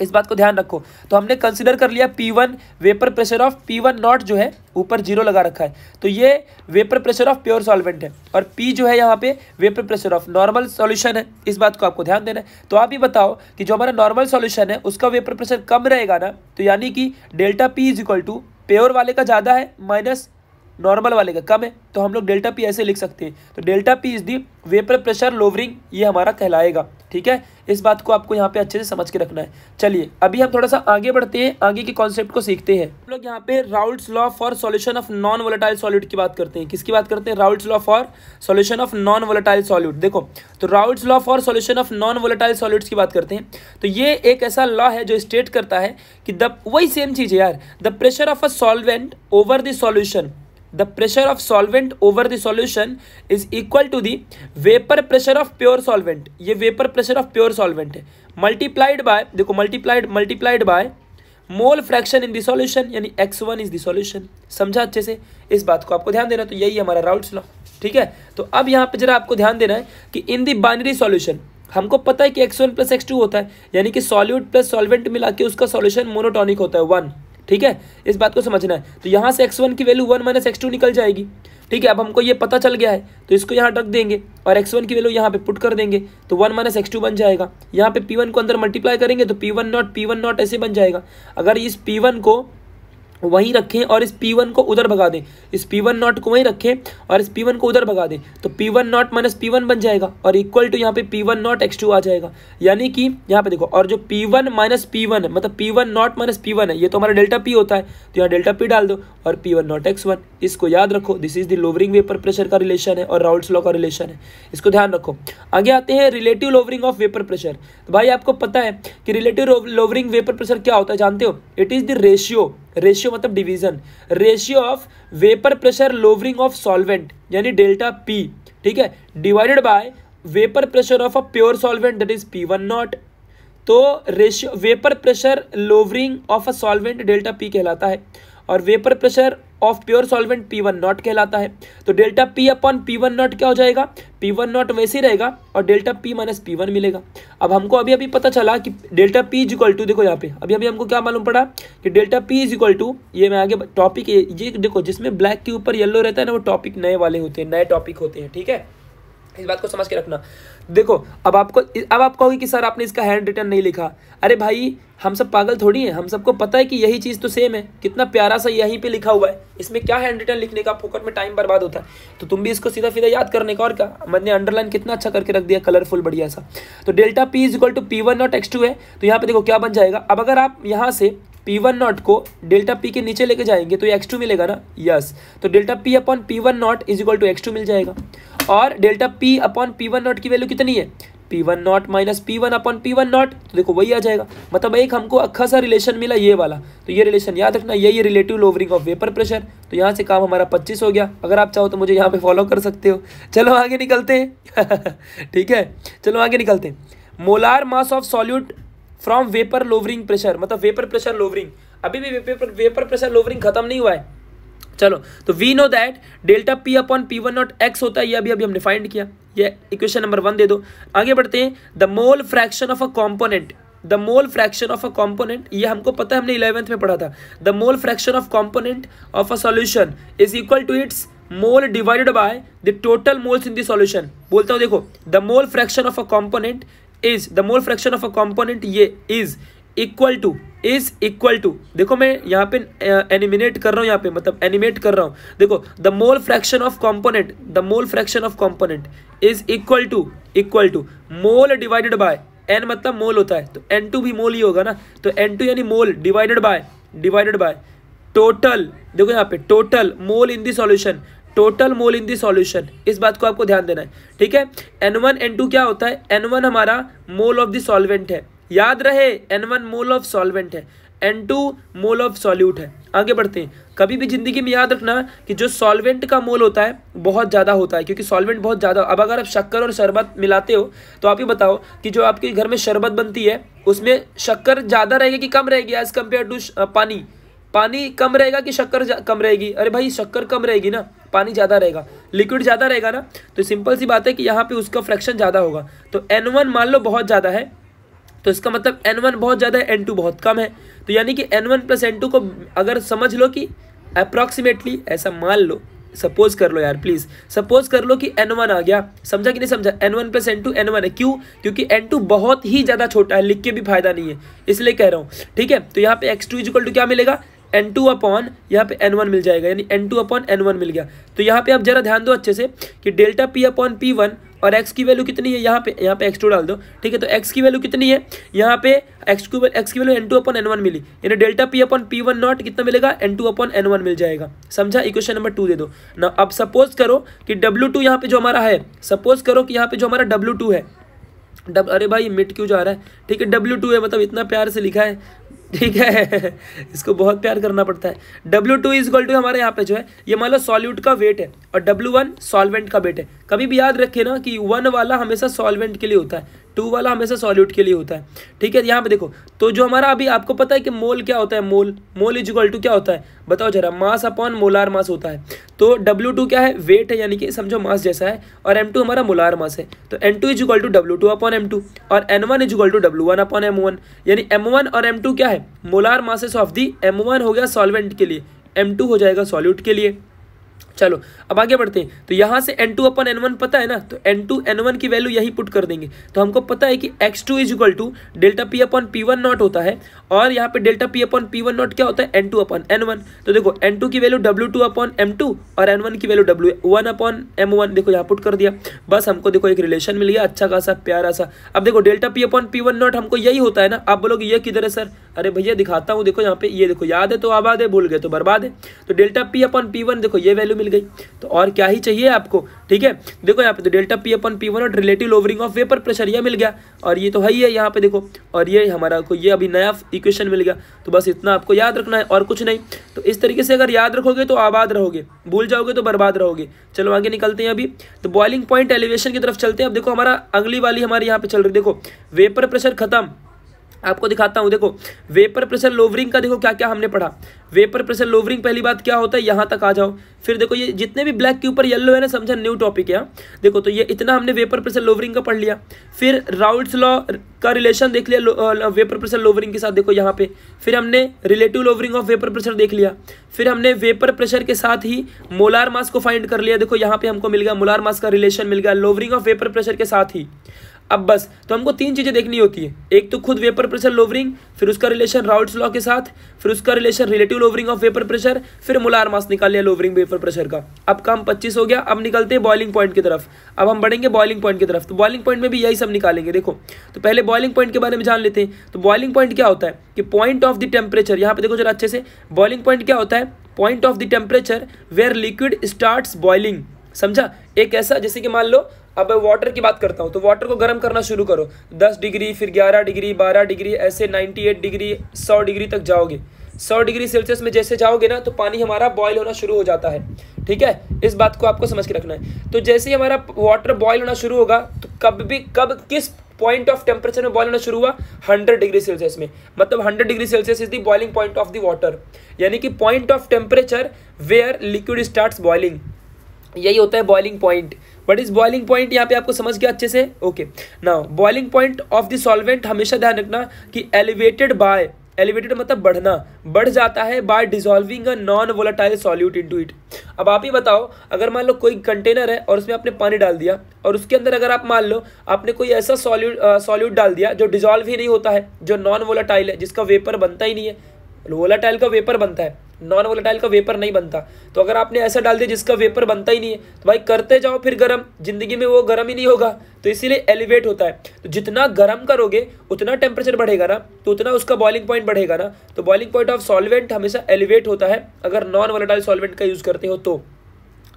इस बात को ध्यान रखो तो हमने कंसिडर कर लिया P one vapour pressure of P one naught जो है ऊपर जीरो लगा रखा है तो ये vapour pressure of pure solvent है और पी जो है यहाँ पे vapour pressure of normal solution है इस बात को आपको ध्यान देना है तो आप ये बताओ कि जो हमारा नॉर्मल सॉल्यूशन है उसका वेपर प्रेशर कम रहेगा ना तो यानी कि delta P is equal to pure वाले का ज़्यादा है माइनस नॉर्मल वाले का कम है तो हम लोग डेल्टा पी ऐसे लिख सकते हैं तो delta P is the vapour pressure lowering ये हमारा कहलाएगा ठीक है इस बात को आपको यहाँ पे अच्छे से समझ के रखना है चलिए अभी हम थोड़ा सा आगे बढ़ते हैं आगे के कॉन्सेप्ट को सीखते हैं हम लोग यहाँ पे Raoult's law for solution of non volatile solute की बात करते हैं किसकी बात करते हैं Raoult's law for solution of non volatile solute देखो तो Raoult's law for solution of non volatile solutes की बात करते हैं तो ये एक ऐसा लॉ है जो स्टेट करता है कि द वही सेम चीज़ है यार the pressure of a solvent over the the pressure of solvent over the solution is equal to the vapor pressure of pure solvent ये vapor pressure of pure solvent है multiplied by देखो multiplied multiplied by mole fraction in the solution यानी X one is the solution समझा अच्छे से इस बात को आपको ध्यान देना तो यही हमारा राउट्स लॉ ठीक है तो अब यहाँ पे जरा आपको ध्यान देना है कि इन दी बाइनरी सॉल्यूशन हमको पता है कि X one plus X two होता है यानी कि सॉल्यूट प्लस सॉल्वेंट मिला के उसका सॉल्यूशन मोनोटॉनिक होता है वन ठीक है इस बात को समझना है तो यहाँ से एक्स वन की value one minus X two निकल जाएगी ठीक है अब हमको ये पता चल गया है तो इसको यहाँ रख देंगे और एक्स वन की वैल्यू यहाँ पे पुट कर देंगे तो वन माइनस एक्स टू बन जाएगा यहाँ पे पी वन को अंदर मल्टीप्लाई करेंगे तो P one not P one naught ऐसे बन जाएगा अगर इस पी वन को वहीं रखें और इस P1 को उधर भगा दें इस P1 नॉट को वहीं रखें और इस P1 को उधर भगा दें तो P1 नॉट माइनस वन बन जाएगा और इक्वल टू यहाँ पे P1 नॉट टू आ जाएगा यानी कि यहाँ पे देखो और जो P1 माइनस है मतलब P1 नॉट माइनस वन है ये तो हमारा डेल्टा P होता है तो यहाँ डेल्टा P डाल दो और वन नॉट वन इसको याद रखो this is the lowering vapour pressure का रिलेशन है और राउल्स लॉ का रिलेशन है इसको ध्यान रखो आगे आते हैं relative lowering of vapour pressure तो भाई आपको पता है कि रिलेटिव लोवरिंग वेपर प्रेशर क्या होता है जानते हो it is the ratio ratio मतलब division ratio of vapour pressure lowering of solvent यानी डेल्टा पी ठीक है divided by vapour pressure of a pure solvent that is P one naught तो ratio vapour pressure lowering of a solvent delta P कहलाता है और vapour pressure of pure solvent P one naught कहलाता है तो delta P upon P one not क्या हो जाएगा पी वन नॉट वैसे ही रहेगा और delta P minus P one मिलेगा अब हमको अभी अभी पता चला कि delta P is equal to देखो यहाँ पे अभी अभी हमको क्या मालूम पड़ा कि delta P is equal to ये मैं आगे टॉपिक ये देखो जिसमें ब्लैक के ऊपर येलो रहता है ना वो टॉपिक नए वाले होते हैं नए टॉपिक होते हैं ठीक है इस बात को समझ के रखना देखो अब आपको अब आप कहोगे कि सर आपने इसका हैंड रिटर्न नहीं लिखा अरे भाई हम सब पागल थोड़ी हैं हम सबको पता है कि यही चीज़ तो सेम है कितना प्यारा सा यहीं पे लिखा हुआ है इसमें क्या हैंड रिटर्न लिखने का फोकट में टाइम बर्बाद होता है तो तुम भी इसको सीधा सीधा याद करने का और क्या मैंने अंडरलाइन कितना अच्छा करके रख दिया कलरफुल बढ़िया सा तो delta P is equal to P one naught X two है तो यहाँ पे देखो क्या बन जाएगा अब अगर आप यहाँ से पी वन नॉट को डेल्टा पी के नीचे लेके जाएंगे तो ये एक्स टू मिलेगा ना यस तो delta P upon P one naught is equal to X two मिल जाएगा और delta P upon P one naught की वैल्यू कितनी है P one naught minus P one upon P one naught तो देखो वही आ जाएगा मतलब एक हमको अच्छा सा रिलेशन मिला ये वाला तो ये रिलेशन याद रखना यही relative lowering of vapour pressure तो यहाँ से काम हमारा पच्चीस हो गया अगर आप चाहो तो मुझे यहाँ पे फॉलो कर सकते हो चलो आगे निकलते हैं ठीक है चलो आगे निकलते हैं molar mass of solute from vapour lowering pressure मतलब वेपर प्रेशर लोवरिंग अभी भी वेपर वेपर प्रेशर लोवरिंग खत्म नहीं हुआ है चलो तो we know that delta P upon P one naught X होता है ये अभी अभी हमने फाइंड किया ये इक्वेशन नंबर वन दे दो आगे बढ़ते हैं the mole fraction of a component the mole fraction of a component ये हमको पता है हमने इलेवेंथ में पढ़ा था the mole fraction of component of a solution is equal to its mole divided by the total moles in the solution बोलता हूँ देखो the mole fraction of a component is the mole fraction of a component ये is equal to is equal to देखो मैं यहाँ पे एनिमिनेट कर रहा हूँ यहाँ पे मतलब एनिमेट कर रहा हूँ देखो the mole fraction of component the mole fraction of component is equal to equal to mole divided by N मतलब मोल होता है तो एन टू भी मोल ही होगा ना तो एन टू यानी mole divided by divided by total देखो यहाँ पे total mole in the solution total mole in the solution इस बात को आपको ध्यान देना है ठीक है एन वन एन टू क्या होता है एन वन हमारा मोल ऑफ द सॉल्वेंट है याद रहे N one mole of solvent है N two mole of solute है आगे बढ़ते हैं कभी भी ज़िंदगी में याद रखना कि जो सॉल्वेंट का मोल होता है बहुत ज़्यादा होता है क्योंकि सॉल्वेंट बहुत ज़्यादा अब अगर आप शक्कर और शरबत मिलाते हो तो आप ये बताओ कि जो आपके घर में शरबत बनती है उसमें शक्कर ज़्यादा रहेगी कि कम रहेगी एज़ कम्पेयर टू पानी पानी कम रहेगा कि शक्कर कम रहेगी अरे भाई शक्कर कम रहेगी ना पानी ज़्यादा रहेगा लिक्विड ज़्यादा रहेगा ना तो सिंपल सी बात है कि यहाँ पे उसका फ्रैक्शन ज़्यादा होगा तो एन वन मान लो बहुत ज़्यादा है तो इसका मतलब एन वन बहुत ज़्यादा है एन टू बहुत कम है तो यानी कि N one plus N two को अगर समझ लो कि अप्रॉक्सीमेटली ऐसा मान लो सपोज कर लो यार प्लीज़ सपोज कर लो कि एन वन आ गया समझा कि नहीं समझा N one plus N two N one है क्यों क्योंकि एन टू बहुत ही ज़्यादा छोटा है लिख के भी फायदा नहीं है इसलिए कह रहा हूँ ठीक है तो यहाँ पे एक्स टू इजिकल टू क्या मिलेगा एन टू अपॉन यहाँ पे एन वन मिल जाएगा यानी N two upon N one मिल गया तो यहाँ पे आप जरा ध्यान दो अच्छे से कि delta P upon P one और एक्स की वैल्यू कितनी है यहाँ पे यहाँ पे एक्स टू डाल दो ठीक है तो एक्स की वैल्यू कितनी है यहाँ पे एक्स की एक्स की value N two upon N one मिली यानी delta P upon P one naught कितना मिलेगा N two upon N one मिल जाएगा समझा इक्वेशन नंबर टू दे दो ना अब सपोज करो कि डब्ल्यू टू यहाँ पे जो हमारा है सपोज करो कि यहाँ पे जो हमारा डब्ल्यू टू है डब अरे भाई मिट क्यों जा रहा है ठीक है डब्ल्यू टू है मतलब इतना प्यार से लिखा है ठीक है इसको बहुत प्यार करना पड़ता है W2 टू इज टू हमारे यहाँ पे जो है ये मान लो सॉल्यूट का वेट है और W1 सॉल्वेंट का वेट है कभी भी याद रखे ना कि वन वाला हमेशा सॉल्वेंट के लिए होता है टू वाला हमेशा सॉल्यूट के लिए होता है ठीक है यहाँ पे देखो तो जो हमारा अभी आपको पता है कि मोल क्या होता है mole mole is equal to क्या होता है बताओ जरा मास अपॉन मोलार मास होता है तो डब्ल्यू टू क्या है वेट है यानी कि समझो मास जैसा है और एम टू हमारा मोलार मास है तो N two is equal to W two upon M two और N one is equal to W one upon M one यानी एम वन और एम टू क्या है molar masses of the M one हो गया solvent के लिए M to हो जाएगा सॉल्यूट के लिए चलो अब आगे बढ़ते हैं तो यहाँ से N two upon N one पता है ना तो एन टू एन वन की वैल्यू यही पुट कर देंगे तो हमको पता है कि X two is equal to delta P upon P one nought होता है और यहाँ पे delta P upon P one not क्या होता है N two upon N one तो देखो एन टू की value W two upon M two और एन वन की value W one upon M one देखो यहाँ पुट कर दिया बस हमको देखो एक रिलेशन मिल गया अच्छा खासा प्यारा सा अब देखो delta P upon P one nought हमको यही होता है ना आप बोलोगे ये किधर है सर अरे भैया दिखाता हूँ देखो यहाँ पे ये देखो याद है तो आबाद है भूल गए तो बर्बाद है तो delta P upon P one देखो ये वैल्यू मिल गई तो और क्या ही चाहिए आपको ठीक है देखो यहाँ पे तो delta P upon P one और relative lowering of vapour pressure यह मिल गया और ये तो है ही है यहाँ पे देखो और ये हमारा को ये अभी नया इक्वेशन मिल गया तो बस इतना आपको याद रखना है और कुछ नहीं तो इस तरीके से अगर याद रखोगे तो आबाद रहोगे भूल जाओगे तो बर्बाद रहोगे चलो आगे निकलते हैं अभी तो बॉइलिंग पॉइंट एलिवेशन की तरफ चलते हैं अब देखो हमारा अगली वाली हमारे यहाँ पे चल रही देखो वेपर प्रेशर खत्म आपको दिखाता हूँ देखो वेपर प्रेशर लोवरिंग का देखो क्या क्या हमने पढ़ा वेपर प्रेशर लोवरिंग पहली बात क्या होता है यहाँ तक आ जाओ फिर देखो ये जितने भी ब्लैक के ऊपर येलो है ना समझा न्यू टॉपिक है हाँ। देखो तो ये इतना हमने वेपर प्रेशर लोवरिंग का पढ़ लिया फिर राउल्स लॉ का रिलेशन देख लिया वेपर प्रेशर लोवरिंग के साथ देखो यहाँ पे फिर हमने relative lowering of vapour pressure देख लिया फिर हमने वेपर प्रेशर के साथ ही मोलार मास को फाइंड कर लिया देखो यहाँ पे हमको मिल गया मोलार मास का रिलेशन मिल गया लोवरिंग ऑफ वेपर प्रेशर के साथ ही अब बस तो हमको तीन चीज़ें देखनी होती है एक तो खुद वेपर प्रेशर लोवरिंग फिर उसका रिलेशन राउट्स लॉ के साथ फिर उसका relation relative lowering of vapour pressure फिर मुलार मास निकाल लिया लोवरिंग वेपर प्रेशर का अब काम पच्चीस हो गया अब निकलते हैं बॉइलिंग पॉइंट की तरफ अब हम बढ़ेंगे बॉइलिंग पॉइंट की तरफ तो बॉइलिंग पॉइंट में भी यही सब निकालेंगे देखो तो पहले बॉइलिंग पॉइंट के बारे में जान लेते हैं तो बॉइलिंग पॉइंट क्या होता है कि पॉइंट ऑफ द टेम्परेचर यहाँ पे देखो जरा अच्छे से बॉइलिंग पॉइंट क्या होता है point of the temperature where liquid start boiling समझा एक ऐसा जैसे कि मान लो अब वाटर की बात करता हूँ तो वाटर को गर्म करना शुरू करो दस डिग्री फिर ग्यारह डिग्री बारह डिग्री ऐसे नाइन्टी एट डिग्री सौ डिग्री तक जाओगे सौ डिग्री सेल्सियस में जैसे जाओगे ना तो पानी हमारा बॉयल होना शुरू हो जाता है ठीक है इस बात को आपको समझ के रखना है तो जैसे ही हमारा वाटर बॉयल होना शुरू होगा तो कब भी कब किस पॉइंट ऑफ टेम्परेचर में बॉयल होना शुरू हुआ हंड्रेड डिग्री सेल्सियस में मतलब hundred degree Celsius is the boiling point of the water यानी कि point of temperature where liquid starts boiling यही होता है boiling point what is boiling point यहाँ पे आपको समझ गया अच्छे से ओके ना boiling point of the solvent हमेशा ध्यान रखना कि एलिवेटेड बाय एलिवेटेड मतलब बढ़ना बढ़ जाता है by dissolving a non volatile solute into it अब आप ही बताओ अगर मान लो कोई कंटेनर है और उसमें आपने पानी डाल दिया और उसके अंदर अगर आप मान लो आपने कोई ऐसा सॉल्यूट सॉल्यूट डाल दिया जो डिजॉल्व ही नहीं होता है जो नॉन वोलाटाइल है जिसका वेपर बनता ही नहीं है वोलाटाइल का वेपर बनता है नॉन वोलेटाइल का वेपर नहीं बनता तो अगर आपने ऐसा डाल दिया जिसका वेपर बनता ही नहीं है तो भाई करते जाओ फिर गर्म जिंदगी में वो गर्म ही नहीं होगा तो इसीलिए एलिवेट होता है तो जितना गर्म करोगे उतना टेम्परेचर बढ़ेगा ना तो उतना उसका बॉइलिंग पॉइंट बढ़ेगा ना तो बॉइलिंग पॉइंट ऑफ सॉल्वेंट हमेशा एलिवेट होता है अगर नॉन वोलेटाइल सॉल्वेंट का यूज़ करते हो तो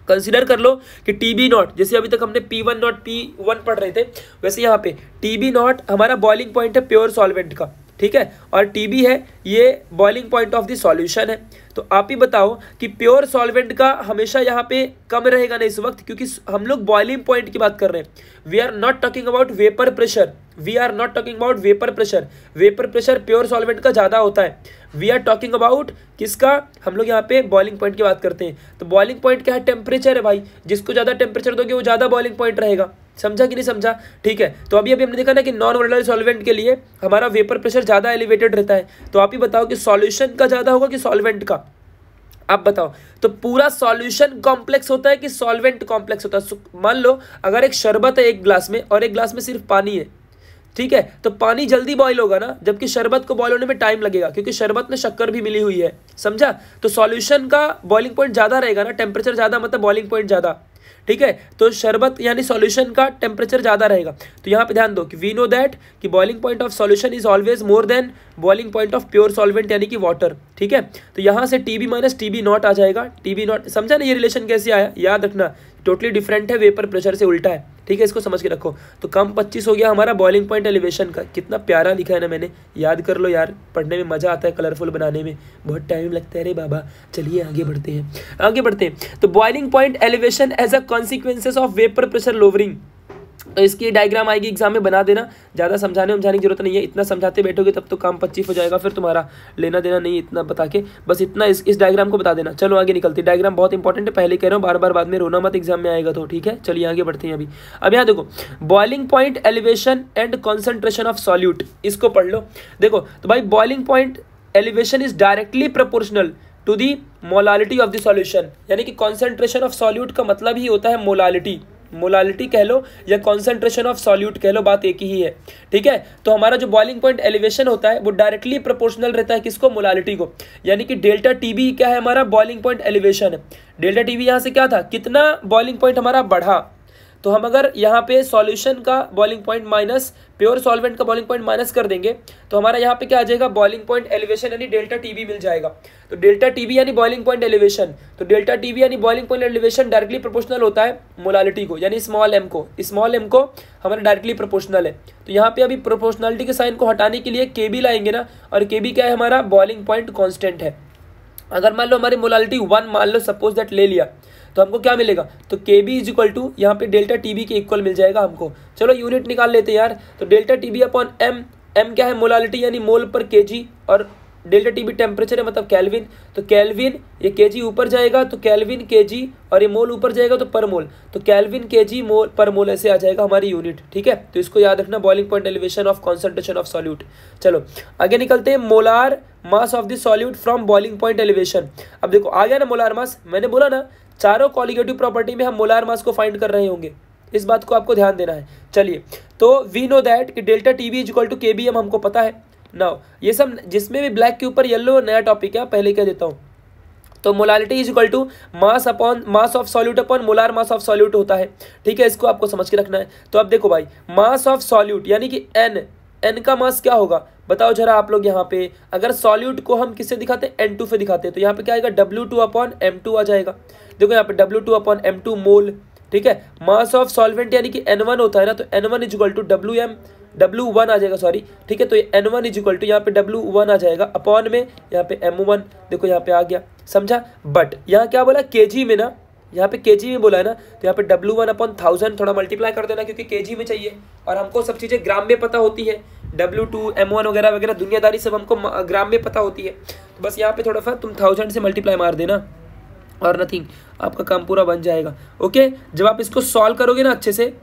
कंसिडर कर लो कि टी बी नॉट जैसे अभी तक हमने P one not P one पढ़ रहे थे वैसे यहाँ पे टी बी नॉट हमारा बॉइलिंग पॉइंट है प्योर सॉल्वेंट का ठीक है और टीबी है ये boiling point of the solution है तो आप ही बताओ कि प्योर सॉल्वेंट का हमेशा यहाँ पे कम रहेगा ना इस वक्त क्योंकि हम लोग बॉइलिंग पॉइंट की बात कर रहे हैं we are not talking about vapour pressure we are not talking about vapour pressure vapour pressure pure solvent का ज़्यादा होता है वी आर टॉकिंग अबाउट किसका हम लोग यहाँ पे बॉइलिंग पॉइंट की बात करते हैं तो बॉइलिंग पॉइंट क्या है टेम्परेचर है भाई जिसको ज़्यादा टेम्परेचर दोगे वो ज़्यादा बॉइलिंग पॉइंट रहेगा समझा कि नहीं समझा ठीक है तो अभी अभी हमने देखा ना कि नॉन वोलेटाइल सॉल्वेंट के लिए हमारा वेपर प्रेशर ज़्यादा एलिवेटेड रहता है तो आप ही बताओ कि सॉल्यूशन का ज़्यादा होगा कि सॉल्वेंट का आप बताओ तो पूरा सॉल्यूशन कॉम्प्लेक्स होता है कि सॉल्वेंट कॉम्प्लेक्स होता है मान लो अगर एक शरबत है एक ग्लास में और एक ग्लास में सिर्फ पानी है ठीक है तो पानी जल्दी बॉयल होगा ना जबकि शरबत को बॉयल होने में टाइम लगेगा क्योंकि शरबत में शक्कर भी मिली हुई है समझा तो सॉल्यूशन का बॉइलिंग पॉइंट ज़्यादा रहेगा ना टेम्परेचर ज़्यादा मतलब बॉइलिंग पॉइंट ज़्यादा ठीक है तो शरबत यानी सॉल्यूशन का टेम्परेचर ज़्यादा रहेगा तो यहाँ पे ध्यान दो कि वी नो दैट कि boiling point of solution is always more than boiling point of pure solvent यानी कि वाटर ठीक है तो यहाँ से T B minus T B nought आ जाएगा टी बी नॉट समझा ना ये रिलेशन कैसे आया याद रखना टोटली डिफरेंट है वेपर प्रेशर से उल्टा है ठीक है इसको समझ के रखो तो कम पच्चीस हो गया हमारा बॉइलिंग पॉइंट एलिवेशन का कितना प्यारा लिखा है ना मैंने याद कर लो यार पढ़ने में मज़ा आता है कलरफुल बनाने में बहुत टाइम लगता है अरे बाबा चलिए आगे बढ़ते हैं आगे बढ़ते हैं तो boiling point elevation as a consequences of vapour pressure lowering तो इसकी डायग्राम आएगी एग्जाम में बना देना ज़्यादा समझाने समझाने की जरूरत नहीं है इतना समझाते बैठोगे तब तो काम पच्चीस हो जाएगा फिर तुम्हारा लेना देना नहीं इतना बता के बस इतना इस इस डायग्राम को बता देना चलो आगे निकलती डायग्राम बहुत इंपॉर्टेंट है पहले कह रहा हूँ बार बार बाद में रोना मत एग्जाम में आएगा तो ठीक है चलिए आगे बढ़ते हैं अभी अब यहाँ देखो boiling point elevation and concentration of solute इसको पढ़ लो देखो तो भाई boiling point elevation is directly proportional to the molality of the solution यानी कि कॉन्सेंट्रेशन ऑफ सॉल्यूट का मतलब ही होता है मोलालिटी मोलालिटी कह लो या कॉन्सेंट्रेशन ऑफ सॉल्यूट कह लो बात एक ही है ठीक है तो हमारा जो बॉइलिंग पॉइंट एलिवेशन होता है वो डायरेक्टली प्रोपोर्शनल रहता है किसको मोलालिटी को यानी कि डेल्टा टीबी क्या है हमारा बॉइलिंग पॉइंट एलिवेशन है डेल्टा टीबी यहाँ से क्या था कितना बॉइलिंग पॉइंट हमारा बढ़ा तो हम अगर यहाँ पे सॉल्यूशन का boiling point minus pure solvent का बॉइलिंग पॉइंट माइनस कर देंगे तो हमारा यहाँ पे क्या आ जाएगा बॉइलिंग पॉइंट एलिवेशन यानी डेल्टा टीबी मिल जाएगा तो डेल्टा टीबी यानी बॉइलिंग पॉइंट एलिवेशन तो डेल्टा टीबी यानी boiling point elevation directly proportional होता है मोलालिटी को यानी स्मॉल एम को स्मॉल एम को हमारा डायरेक्टली प्रोपोर्शनल है तो यहाँ पे अभी प्रोपोर्शनलिटी के साइन को हटाने के लिए के लाएंगे ना और के क्या है हमारा बॉइलिंग पॉइंट कॉन्स्टेंट है अगर मान लो हमारी मोलालिटी वन मान लो सपोज दैट ले लिया तो हमको क्या मिलेगा तो के बी इज इक्वल टू यहाँ पे डेल्टा टी बी के इक्वल मिल जाएगा हमको चलो यूनिट निकाल लेते हैं यार तो delta T B upon M M क्या है मोलालिटी यानी मोल पर के जी और डेल्टा टी भी टेम्परेचर है मतलब कैलविन तो कैलविन ये के जी ऊपर जाएगा तो कैलविन के जी और ये मोल ऊपर जाएगा तो पर तो मोल तो कैलविन के जी मोल पर मोल ऐसे आ जाएगा हमारी यूनिट ठीक है तो इसको याद रखना boiling point elevation of concentration of solute चलो आगे निकलते हैं molar mass of the solute from boiling point elevation अब देखो आ गया ना मोलार मास मैंने बोला ना चारों कॉलिगेटिव प्रॉपर्टी में हम मोलार मास को फाइंड कर रहे होंगे इस बात को आपको ध्यान देना है चलिए तो वी नो दैट कि delta T V is equal to K B M हमको पता है नाउ ये सब जिसमें भी ब्लैक के ऊपर येलो नया टॉपिक है पहले कह देता हूँ तो molality is equal to mass upon mass of solute upon molar mass of solute होता है ठीक है इसको आपको समझ के रखना है तो अब देखो भाई मास ऑफ सॉल्यूट यानी कि एन एन का मास क्या होगा बताओ जरा आप लोग यहाँ पे अगर सॉल्यूट को हम किससे दिखाते हैं एन टू से दिखाते हैं तो यहाँ पे क्या आएगा W two upon M two आ जाएगा देखो यहाँ पे W two upon M two mole ठीक है मास ऑफ सॉल्वेंट यानी कि एन वन होता है ना तो N one is equal to W M W one आ जाएगा सॉरी ठीक है तो N one is equal to यहाँ पे डब्ल्यू वन आ जाएगा अपॉन में यहाँ पे एम वन देखो यहाँ पे आ गया समझा बट यहाँ क्या बोला के जी में ना यहाँ पे के जी में बोला है ना तो यहाँ पे डब्ल्यू वन अपॉन थाउजेंड थोड़ा मल्टीप्लाई कर देना क्योंकि के जी में चाहिए और हमको सब चीज़ें ग्राम में पता होती है डब्ल्यू टू एम वन वगैरह वगैरह दुनियादारी सब हमको ग्राम में पता होती है तो बस यहाँ पे थोड़ा सा तुम थाउजेंड से मल्टीप्लाई मार देना और नथिंग आपका काम पूरा बन जाएगा ओके जब आप इसको सॉल्व करोगे ना अच्छे से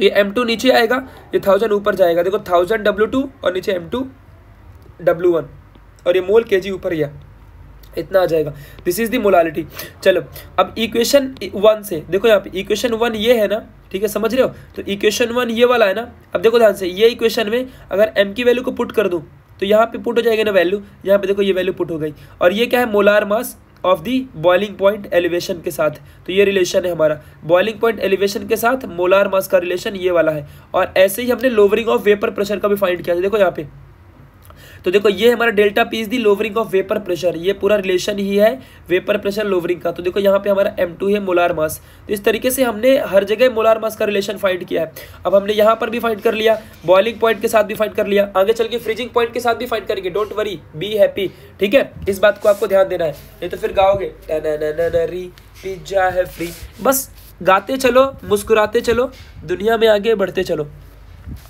ये एम टू नीचे आएगा ये थाउजेंड ऊपर जाएगा देखो थाउजेंड W2 टू और नीचे एम टू डब्ल्यू वन और ये मोल के जी ऊपर गया इतना आ जाएगा दिस इज़ दी मोलालिटी चलो अब इक्वेशन वन से देखो यहाँ पे इक्वेशन वन ये है ना ठीक है समझ रहे हो तो इक्वेशन वन ये वाला है ना अब देखो ध्यान से ये इक्वेशन में अगर एम की वैल्यू को पुट कर दूँ तो यहाँ पे पुट हो जाएगा ना वैल्यू यहाँ पे देखो ये वैल्यू पुट हो गई और ये क्या है molar mass of the boiling point elevation के साथ तो ये रिलेशन है हमारा बॉइलिंग पॉइंट एलिवेशन के साथ मोलार मास का रिलेशन ये वाला है और ऐसे ही हमने लोवरिंग ऑफ वेपर प्रेशर का भी फाइंड किया था देखो यहाँ पे तो देखो ये हमारा delta P is the lowering of vapour pressure ये पूरा रिलेशन ही है वेपर प्रेशर लोवरिंग का तो देखो यहाँ पे हमारा एम टू है मोलार मास तो इस तरीके से हमने हर जगह मोलार मास का रिलेशन फाइंड किया है अब हमने यहाँ पर भी फाइंड कर लिया बॉइलिंग पॉइंट के साथ भी फाइंड कर लिया आगे चल के फ्रीजिंग पॉइंट के साथ भी फाइंड करेंगे डोंट वरी बी हैप्पी ठीक है इस बात को आपको ध्यान देना है नहीं तो फिर गाओगे पिज्जा है फ्री बस गाते चलो मुस्कुराते चलो दुनिया में आगे बढ़ते चलो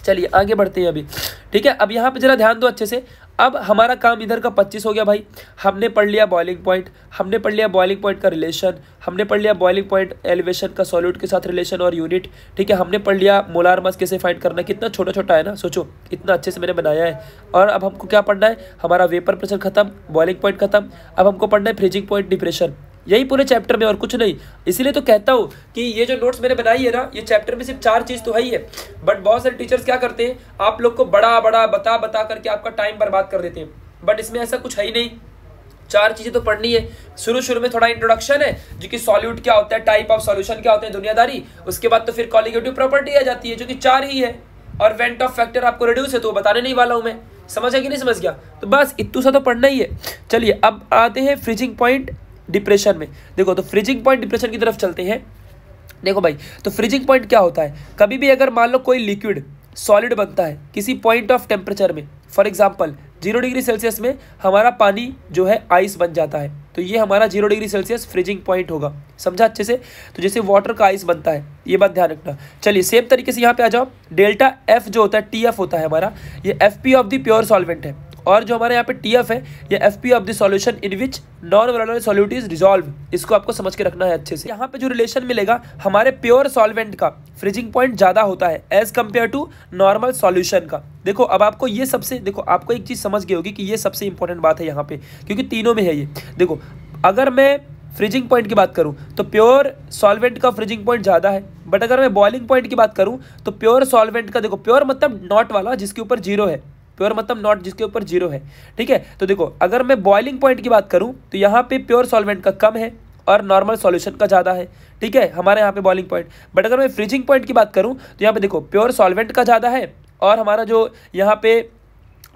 चलिए आगे बढ़ते हैं अभी ठीक है अब यहाँ पे जरा ध्यान दो अच्छे से अब हमारा काम इधर का पच्चीस हो गया भाई हमने पढ़ लिया बॉइलिंग पॉइंट हमने पढ़ लिया बॉइलिंग पॉइंट का रिलेशन हमने पढ़ लिया बॉइलिंग पॉइंट एलिवेशन का सॉल्यूट के साथ रिलेशन और यूनिट ठीक है हमने पढ़ लिया मोलार मास कैसे फाइंड करना कितना छोटा छोटा है ना सोचो इतना अच्छे से मैंने बनाया है और अब हमको क्या पढ़ना है हमारा वेपर प्रेशर खत्म बॉइलिंग पॉइंट खत्म अब हमको पढ़ना है फ्रीजिंग पॉइंट डिप्रेशन यही पूरे चैप्टर में और कुछ नहीं इसीलिए तो कहता हूँ कि ये जो नोट्स मैंने बनाई है ना ये चैप्टर में सिर्फ चार चीज़ तो है ही है बट बहुत सारे टीचर्स क्या करते हैं आप लोग को बड़ा बड़ा बता बता करके आपका टाइम बर्बाद कर देते हैं बट इसमें ऐसा कुछ है ही नहीं चार चीज़ें तो पढ़नी है शुरू शुरू में थोड़ा इंट्रोडक्शन है जो कि सॉल्यूट क्या होता है टाइप ऑफ सॉल्यूशन क्या होते हैं दुनियादारी उसके बाद तो फिर कॉलिगेटिव प्रॉपर्टी आ जाती है जो कि चार ही है और वेंट ऑफ फैक्टर आपको रिड्यूस है तो बताने नहीं वाला हूँ मैं समझ गया कि नहीं समझ गया तो बस इतू सा तो पढ़ना ही है चलिए अब आते हैं फ्रिजिंग पॉइंट डिप्रेशन में देखो तो फ्रीजिंग पॉइंट डिप्रेशन की तरफ चलते हैं देखो भाई तो फ्रीजिंग पॉइंट क्या होता है कभी भी अगर मान लो कोई लिक्विड सॉलिड बनता है किसी पॉइंट ऑफ टेम्परेचर में for example zero degree Celsius में हमारा पानी जो है आइस बन जाता है तो ये हमारा zero degree Celsius freezing point होगा समझा अच्छे से तो जैसे वाटर का आइस बनता है ये बात ध्यान रखना चलिए सेम तरीके से यहाँ पे आ जाओ डेल्टा एफ जो होता है टी एफ होता है हमारा ये F P of the pure solvent है और जो हमारे यहाँ पे टी है ये F P of the solution in which non volatile solute is resolve इसको आपको समझ के रखना है अच्छे से यहाँ पे जो रिलेशन मिलेगा हमारे प्योर सॉल्वेंट का फ्रिजिंग पॉइंट ज़्यादा होता है as compare to normal solution का देखो अब आपको ये सबसे देखो आपको एक चीज़ समझ गई होगी कि ये सबसे इंपॉर्टेंट बात है यहाँ पे क्योंकि तीनों में है ये देखो अगर मैं फ्रिजिंग पॉइंट की बात करूँ तो प्योर सॉल्वेंट का फ्रिजिंग पॉइंट ज़्यादा है बट अगर मैं बॉइलिंग पॉइंट की बात करूँ तो प्योर सॉल्वेंट का देखो प्योर मतलब नॉट वाला जिसके ऊपर जीरो है प्योर मतलब नॉट जिसके ऊपर जीरो है ठीक है तो देखो अगर मैं बॉइलिंग पॉइंट की बात करूँ तो यहाँ पे प्योर सॉल्वेंट का कम है और नॉर्मल सॉल्यूशन का ज़्यादा है ठीक है हमारे यहाँ पे बॉइलिंग पॉइंट बट अगर मैं फ्रीजिंग पॉइंट की बात करूँ तो यहाँ पे देखो प्योर सॉल्वेंट का ज़्यादा है और हमारा जो यहाँ पे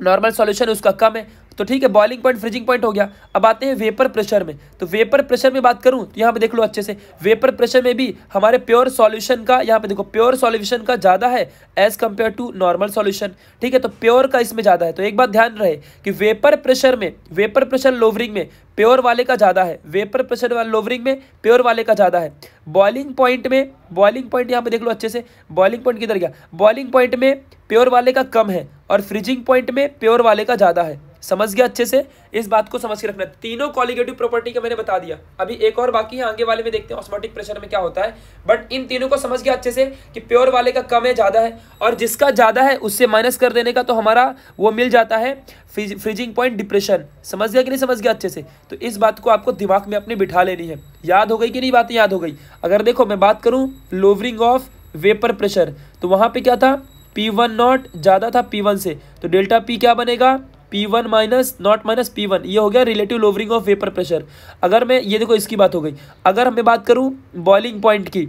नॉर्मल सॉल्यूशन उसका कम है तो ठीक है बॉइलिंग पॉइंट फ्रीजिंग पॉइंट हो गया अब आते हैं वेपर प्रेशर में तो वेपर प्रेशर में बात करूं तो यहाँ पे देख लो अच्छे से वेपर प्रेशर में भी हमारे प्योर सॉल्यूशन का यहाँ पे देखो प्योर सॉल्यूशन का ज़्यादा है as compare to normal solution ठीक है तो प्योर का इसमें ज़्यादा है तो एक बात ध्यान रहे कि वेपर प्रेशर में वेपर प्रेशर लोवरिंग में प्योर वाले का ज़्यादा है वेपर प्रेशर वाले लोवरिंग में प्योर वाले का ज़्यादा है बॉइलिंग पॉइंट में बॉइलिंग पॉइंट यहाँ पे देख लो अच्छे से बॉइलिंग पॉइंट किधर गया बॉइलिंग पॉइंट में प्योर वाले का कम है और फ्रिजिंग पॉइंट में प्योर वाले का ज़्यादा है समझ गया अच्छे से इस बात को समझ के रखना तीनों क्वालिगेटिव प्रॉपर्टी का मैंने बता दिया अभी एक और बाकी है आगे वाले में देखते हैं ऑस्मोटिक प्रेशर में क्या होता है बट इन तीनों को समझ गया अच्छे से कि प्योर वाले का कम है ज़्यादा है और जिसका ज़्यादा है उससे माइनस कर देने का तो हमारा वो मिल जाता है फ्रीजिंग पॉइंट डिप्रेशन समझ गया कि नहीं समझ गया अच्छे से तो इस बात को आपको दिमाग में अपनी बिठा लेनी है याद हो गई कि नहीं बातें याद हो गई अगर देखो मैं बात करूँ लोवरिंग ऑफ वेपर प्रेशर तो वहाँ पर क्या था पी वन नॉट ज़्यादा था पी वन से तो डेल्टा पी क्या बनेगा P one minus nought minus P one ये हो गया relative lowering of vapour pressure अगर मैं ये देखो इसकी बात हो गई अगर मैं बात करूँ बॉइलिंग पॉइंट की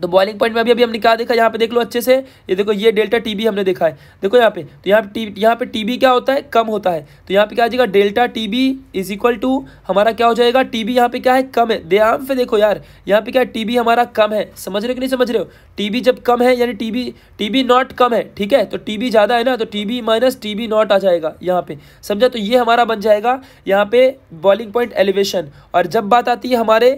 तो बॉइलिंग पॉइंट में अभी अभी हमने क्या देखा यहाँ पे देख लो अच्छे से ये देखो ये डेल्टा टीबी हमने देखा है देखो यहाँ पे तो यहाँ पे टी यहाँ पे टीबी क्या होता है कम होता है तो यहाँ पे क्या आ जाएगा delta TB is equal to हमारा क्या हो जाएगा टीबी यहाँ पे क्या है कम है देआम पे देखो यार यहाँ पे क्या टीबी हमारा कम है समझ रहे हो कि नहीं समझ रहे हो टीबी जब कम है यानी टीबी टीबी नॉट कम है ठीक है तो टीबी ज़्यादा है ना तो टीबी माइनस टीबी नॉट आ जाएगा यहाँ पे समझा तो ये हमारा बन जाएगा यहाँ पे बॉलिंग पॉइंट एलिवेशन और जब बात आती है हमारे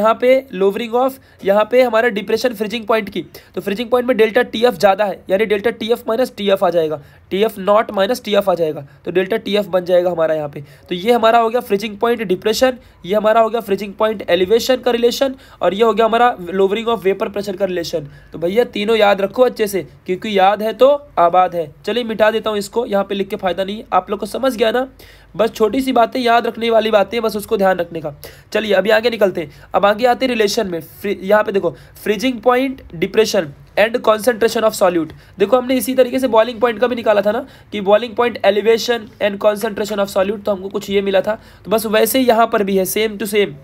यहाँ पे लोवरिंग ऑफ यहाँ पे हमारा डिप्रेशन कैलकुलेशन फ्रिजिंग पॉइंट की तो फ्रिजिंग पॉइंट में डेल्टा टी एफ ज़्यादा है यानी delta T F minus T F आ जाएगा T F nought minus T F आ जाएगा तो डेल्टा टी एफ बन जाएगा हमारा यहाँ पे तो ये हमारा हो गया फ्रिजिंग पॉइंट डिप्रेशन ये हमारा हो गया फ्रिजिंग पॉइंट एलिवेशन का रिलेशन और ये हो गया हमारा लोवरिंग ऑफ वेपर प्रेशर का रिलेशन तो भैया तीनों याद रखो अच्छे से क्योंकि याद है तो आबाद है चलिए मिटा देता हूँ इसको यहाँ पे लिख के फायदा नहीं है आप लोग को समझ गया ना बस छोटी सी बातें याद रखने वाली बातें बस उसको ध्यान रखने का चलिए अभी आगे निकलते हैं अब आगे आते हैं रिलेशन में यहाँ पे देखो freezing point depression and concentration of solute देखो हमने इसी तरीके से बॉइलिंग पॉइंट का भी निकाला था ना कि boiling point elevation and concentration of solute तो हमको कुछ ये मिला था तो बस वैसे यहाँ पर भी है सेम टू सेम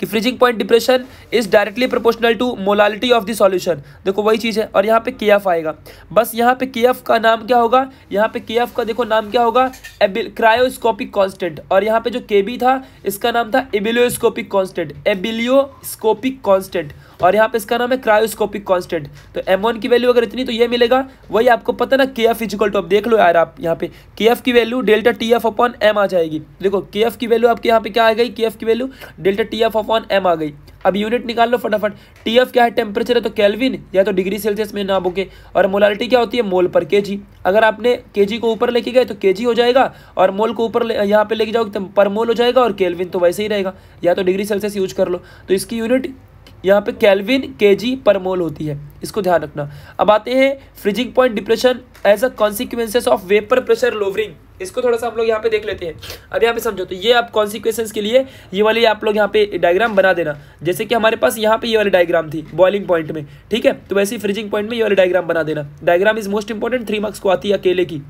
कि freezing point depression is directly proportional to molality of the solution देखो वही चीज़ है और यहाँ पे के एफ आएगा बस यहाँ पे के एफ का नाम क्या होगा यहाँ पे के एफ का देखो नाम क्या होगा क्रायोस्कोपिक कांस्टेंट और यहाँ पे जो के बी था इसका नाम था एबिलियोस्कोपिक कांस्टेंट एबिलियोस्कोपिक कांस्टेंट और यहाँ पे इसका नाम है क्रायोस्कोपिक कॉन्स्टेंट तो एम की वैल्यू अगर इतनी तो ये मिलेगा वही आपको पता ना के एफ इजिकल टू अब देख लो यार आप यहाँ पे के एफ की value delta T F upon M आ जाएगी देखो के एफ की वैल्यू आपके यहाँ पे क्या आ गई के एफ की value delta T F upon M आ गई अब यूनिट निकाल लो फटाफट टी एफ क्या है टेम्परेचर है तो कैलविन या तो डिग्री सेल्सियस में ना बुके और मोलालिटी क्या होती है मोल पर के जी अगर आपने के जी को ऊपर लेके गए तो के जी हो जाएगा और मोल को ऊपर यहाँ पे लेके जाओगे तो पर मोल हो जाएगा और कैलविन तो वैसे ही रहेगा या तो डिग्री सेल्सियस यूज कर लो तो इसकी यूनिट यहाँ पे कैलविन के जी पर मोल होती है इसको ध्यान रखना अब आते हैं freezing point depression as a consequences of vapour pressure lowering इसको थोड़ा सा हम लोग यहाँ पे देख लेते हैं अब यहाँ पे समझो तो ये आप कॉन्सिक्वेंस के लिए ये वाली आप लोग यहाँ पे डायग्राम बना देना जैसे कि हमारे पास यहाँ पे ये वाली डायग्राम थी बॉइलिंग पॉइंट में ठीक है तो वैसे ही फ्रिजिंग पॉइंट में ये वाली डायग्राम बना देना diagram is most important three marks को आती है अकेले की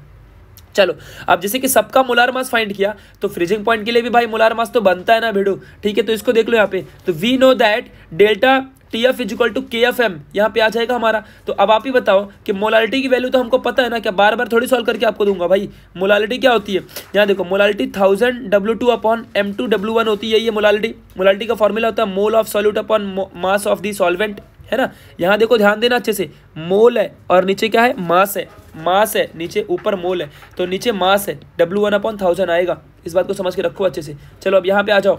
चलो अब जैसे कि सबका मोलार मास फाइंड किया तो फ्रीजिंग पॉइंट के लिए भी भाई मोलार मास तो बनता है ना भेड़ो ठीक है तो इसको देख लो यहाँ पे तो we know that delta T F is equal to K F M यहाँ पे आ जाएगा हमारा तो अब आप ही बताओ कि मोलालिटी की वैल्यू तो हमको पता है ना क्या बार बार थोड़ी सॉल्व करके आपको दूंगा भाई मोलालिटी क्या होती है यहाँ देखो molality thousand W two upon M two W one होती है ये मोलालिटी मोलालिटी का फॉर्मूला होता है mole of solute upon mass of the solvent है ना यहाँ देखो ध्यान देना अच्छे से मोल है और नीचे क्या है मास है मास है नीचे ऊपर मोल है तो नीचे मास है डब्ल्यू वन अपॉन थाउजेंड आएगा इस बात को समझ के रखो अच्छे से चलो अब यहाँ पे आ जाओ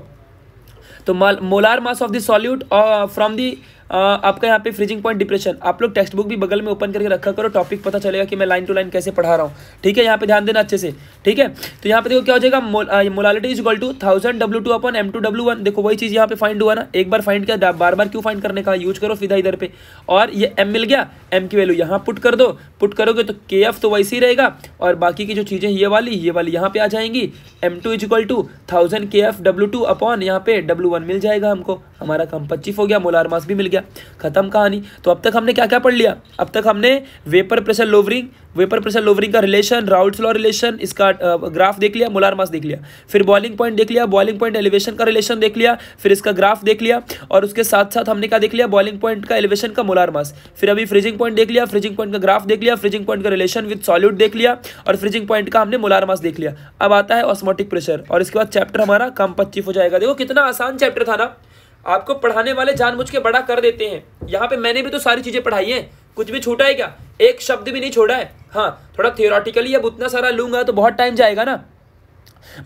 तो molar mass of the solute from the आपका यहाँ पे फ्रीजिंग पॉइंट डिप्रेशन आप लोग टेक्स्ट बुक भी बगल में ओपन करके रखा करो टॉपिक पता चलेगा कि मैं लाइन टू लाइन कैसे पढ़ा रहा हूँ ठीक है यहाँ पे ध्यान देना अच्छे से ठीक है तो यहाँ पे देखो क्या हो जाएगा molality is equal to thousand W two upon M two W one देखो वही चीज़ यहाँ पे फाइंड हुआ ना एक बार फाइंड किया बार बार क्यों फाइंड करने का यूज करो सीधा इधर पे और ये एम मिल गया एम की वैल्यू यहाँ पुट कर दो पुट करोगे तो के एफ तो वैसे ही रहेगा और बाकी की जो चीज़ें ये वाली ये वाली यहाँ पे आ जाएंगी M two is equal to thousand K F W two upon यहाँ पे डब्लू वन मिल जाएगा हमको हमारा काम पच्चीस हो गया मोलार मास भी मिल गया गया खत्म कहानी तो अब तक हमने क्या क्या पढ़ लिया अब तक हमने vapour pressure lowering vapour pressure lowering का रिलेशन राउल्ट लॉ रिलेशन इसका ग्राफ देख लिया मोलार मास देख लिया फिर बॉलिंग पॉइंट देख लिया बॉलिंग पॉइंट एलिवेशन का रिलेशन देख लिया फिर इसका ग्राफ देख लिया और उसके साथ साथ हमने क्या देख लिया बॉलिंग पॉइंट का एलिवेशन का मोलार मास फिर अभी फ्रिजिंग पॉइंट देख लिया फ्रिजिंग पॉइंट का ग्राफ देख लिया फ्रिजिंग पॉइंट का रिलेशन विद सॉल्यूट देख लिया और फ्रिजिंग पॉइंट का हमने मोलार मास देख लिया अब आता है ऑस्मोटिक प्रेशर और इसके बाद चैप्टर हमारा कम पच्चीफ हो जाएगा देखो कितना आसान चैप्टर था ना आपको पढ़ाने वाले जानबूझ के बड़ा कर देते हैं यहाँ पे मैंने भी तो सारी चीज़ें पढ़ाई हैं कुछ भी छूटा है क्या एक शब्द भी नहीं छोड़ा है हाँ थोड़ा थियोरटिकली अब उतना सारा लूंगा तो बहुत टाइम जाएगा ना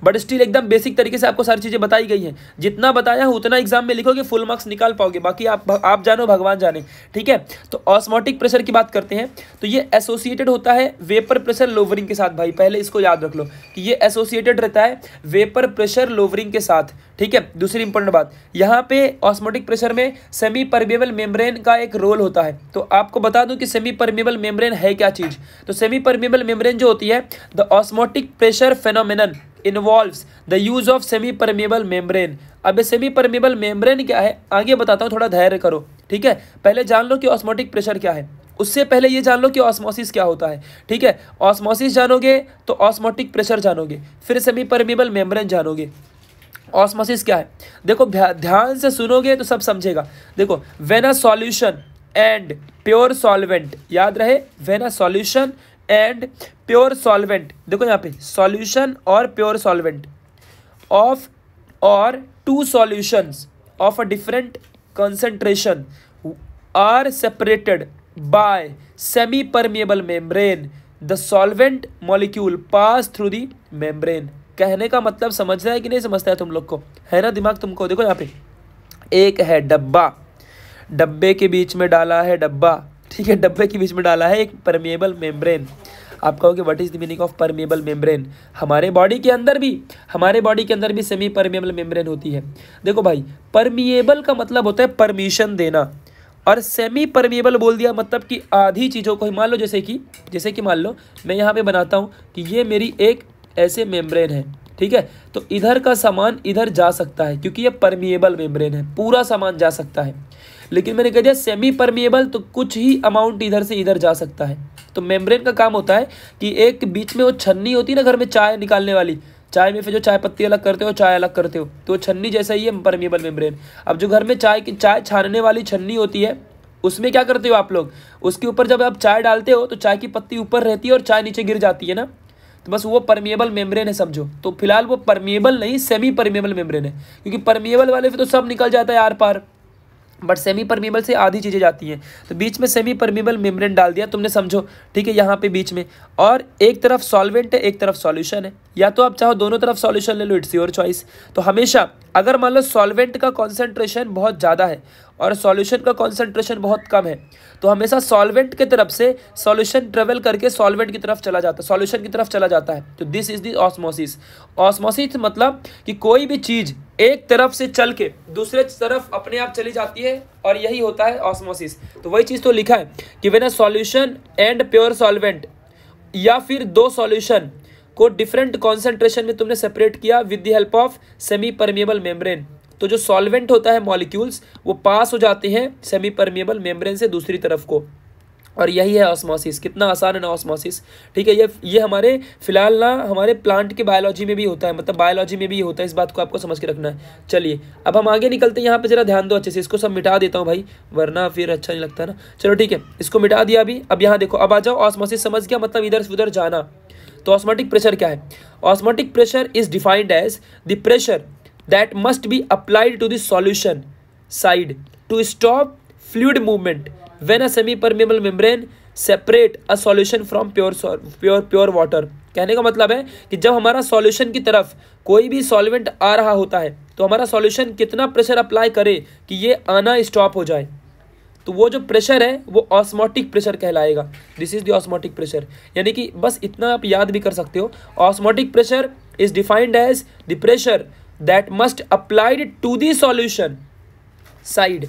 बट स्टिल एकदम बेसिक तरीके से आपको सारी चीज़ें बताई गई हैं जितना बताया है उतना एग्जाम में लिखोगे फुल मार्क्स निकाल पाओगे बाकी आप आप जानो भगवान जाने ठीक है तो ऑस्मोटिक प्रेशर की बात करते हैं तो ये एसोसिएटेड होता है वेपर प्रेशर लोवरिंग के साथ भाई पहले इसको याद रख लो कि ये एसोसिएटेड रहता है वेपर प्रेशर लोवरिंग के साथ ठीक है दूसरी इंपॉर्टेंट बात यहाँ पे ऑस्मोटिक प्रेशर में सेमी परमेबल मेम्ब्रेन का एक रोल होता है तो आपको बता दूं कि सेमी परमेबल मेम्ब्रेन है क्या चीज़ तो सेमी परमेबल मेम्ब्रेन जो होती है the osmotic pressure phenomenon involves the use of semi permeable membrane अब सेमी परमेबल मेम्ब्रेन क्या है आगे बताता हूँ थोड़ा धैर्य करो ठीक है पहले जान लो कि ऑस्मोटिक प्रेशर क्या है उससे पहले ये जान लो कि ऑस्मोसिस क्या होता है ठीक है ऑस्मोसिस जानोगे तो ऑस्मोटिक प्रेशर जानोगे फिर सेमी परमेबल मेम्ब्रेन जानोगे ऑस्मोसिस क्या है देखो ध्यान से सुनोगे तो सब समझेगा देखो when a solution and pure solvent याद रहे when a solution and pure solvent देखो यहाँ पे सॉल्यूशन और प्योर सॉल्वेंट ऑफ और two solutions of a different concentration are separated by semi permeable membrane the solvent molecule pass through the membrane कहने का मतलब समझ है कि नहीं समझता है तुम लोग को है ना दिमाग तुमको देखो यहाँ पे एक है डब्बा डब्बे के बीच में डाला है डब्बा ठीक है डब्बे के बीच में डाला है एक परमेबल मेम्ब्रेन आप कहोगे what is the meaning of permeable membrane हमारे बॉडी के अंदर भी हमारे बॉडी के अंदर भी सेमी परमेबल मेम्ब्रेन होती है देखो भाई परमिएबल का मतलब होता है परमिशन देना और सेमी परमिएबल बोल दिया मतलब कि आधी चीज़ों को मान लो जैसे कि जैसे कि मान लो मैं यहाँ पे बनाता हूँ कि ये मेरी एक ऐसे मेम्ब्रेन है ठीक है तो इधर का सामान इधर जा सकता है क्योंकि ये परमिएबल मेम्ब्रेन है पूरा सामान जा सकता है लेकिन मैंने कह दिया सेमी परमिएबल तो कुछ ही अमाउंट इधर से इधर जा सकता है तो मेम्ब्रेन का काम होता है कि एक बीच में वो छन्नी होती है ना घर में चाय निकालने वाली चाय में फिर जो चाय पत्ती अलग करते हो चाय अलग करते हो तो छन्नी जैसा ही है परमिएबल मेम्ब्रेन अब जो घर में चाय की चाय छानने वाली छन्नी होती है उसमें क्या करते हो आप लोग उसके ऊपर जब आप चाय डालते हो तो चाय की पत्ती ऊपर रहती है और चाय नीचे गिर जाती है ना तो बस वो परमिएबल मेम्ब्रेन है समझो तो फिलहाल वो परमिएबल नहीं सेमी परमिएबल मेम्ब्रेन है क्योंकि परमिएबल वाले फिर तो सब निकल जाता है आर पार बट सेमी परमिबल से आधी चीज़ें जाती हैं तो बीच में सेमी परमिबल मेम्ब्रेन डाल दिया तुमने समझो ठीक है यहाँ पे बीच में और एक तरफ सॉल्वेंट है एक तरफ सॉल्यूशन है या तो आप चाहो दोनों तरफ सॉल्यूशन ले लो इट्स योर चॉइस तो हमेशा अगर मान लो सॉल्वेंट का कॉन्सेंट्रेशन बहुत ज़्यादा है और सॉल्यूशन का कॉन्सेंट्रेशन बहुत कम है तो हमेशा सॉल्वेंट की तरफ से सॉल्यूशन ट्रेवल करके सॉल्वेंट की तरफ चला जाता है सॉल्यूशन की तरफ चला जाता है तो this is the osmosis osmosis मतलब कि कोई भी चीज़ एक तरफ से चल के दूसरे तरफ अपने आप चली जाती है और यही होता है ऑस्मोसिस तो वही चीज़ तो लिखा है कि when a solution and pure solvent या फिर दो सॉल्यूशन को डिफरेंट कॉन्सेंट्रेशन में तुमने सेपरेट किया with the help of semi permeable membrane तो जो सॉल्वेंट होता है मॉलिक्यूल्स वो पास हो जाते हैं सेमी परमिएबल मेम्ब्रेन से दूसरी तरफ को और यही है ऑस्मोसिस कितना आसान है ना ऑस्मोसिस ठीक है ये ये हमारे फिलहाल ना हमारे प्लांट के बायोलॉजी में भी होता है मतलब बायोलॉजी में भी होता है इस बात को आपको समझ के रखना है चलिए अब हम आगे निकलते हैं यहाँ पे जरा ध्यान दो अच्छे से इसको सब मिटा देता हूँ भाई वरना फिर अच्छा नहीं लगता ना चलो ठीक है इसको मिटा दिया अभी अब यहाँ देखो अब आ जाओ ऑस्मोसिस समझ गया मतलब इधर से उधर जाना तो ऑस्मोटिक प्रेशर क्या है osmotic pressure is defined as the pressure must be applied to to solution side to stop fluid movement when a semi permeable membrane separate a solution from pure pure pure water कहने का मतलब है कि जब हमारा solution की तरफ कोई भी सॉल्वेंट आ रहा होता है तो हमारा सॉल्यूशन कितना प्रेशर अप्लाई करे कि ये आना स्टॉप हो जाए तो वो जो प्रेशर है वो ऑस्मोटिक प्रेशर कहलाएगा this is the osmotic pressure यानी कि बस इतना आप याद भी कर सकते हो osmotic pressure is defined as the pressure that must applied to the solution side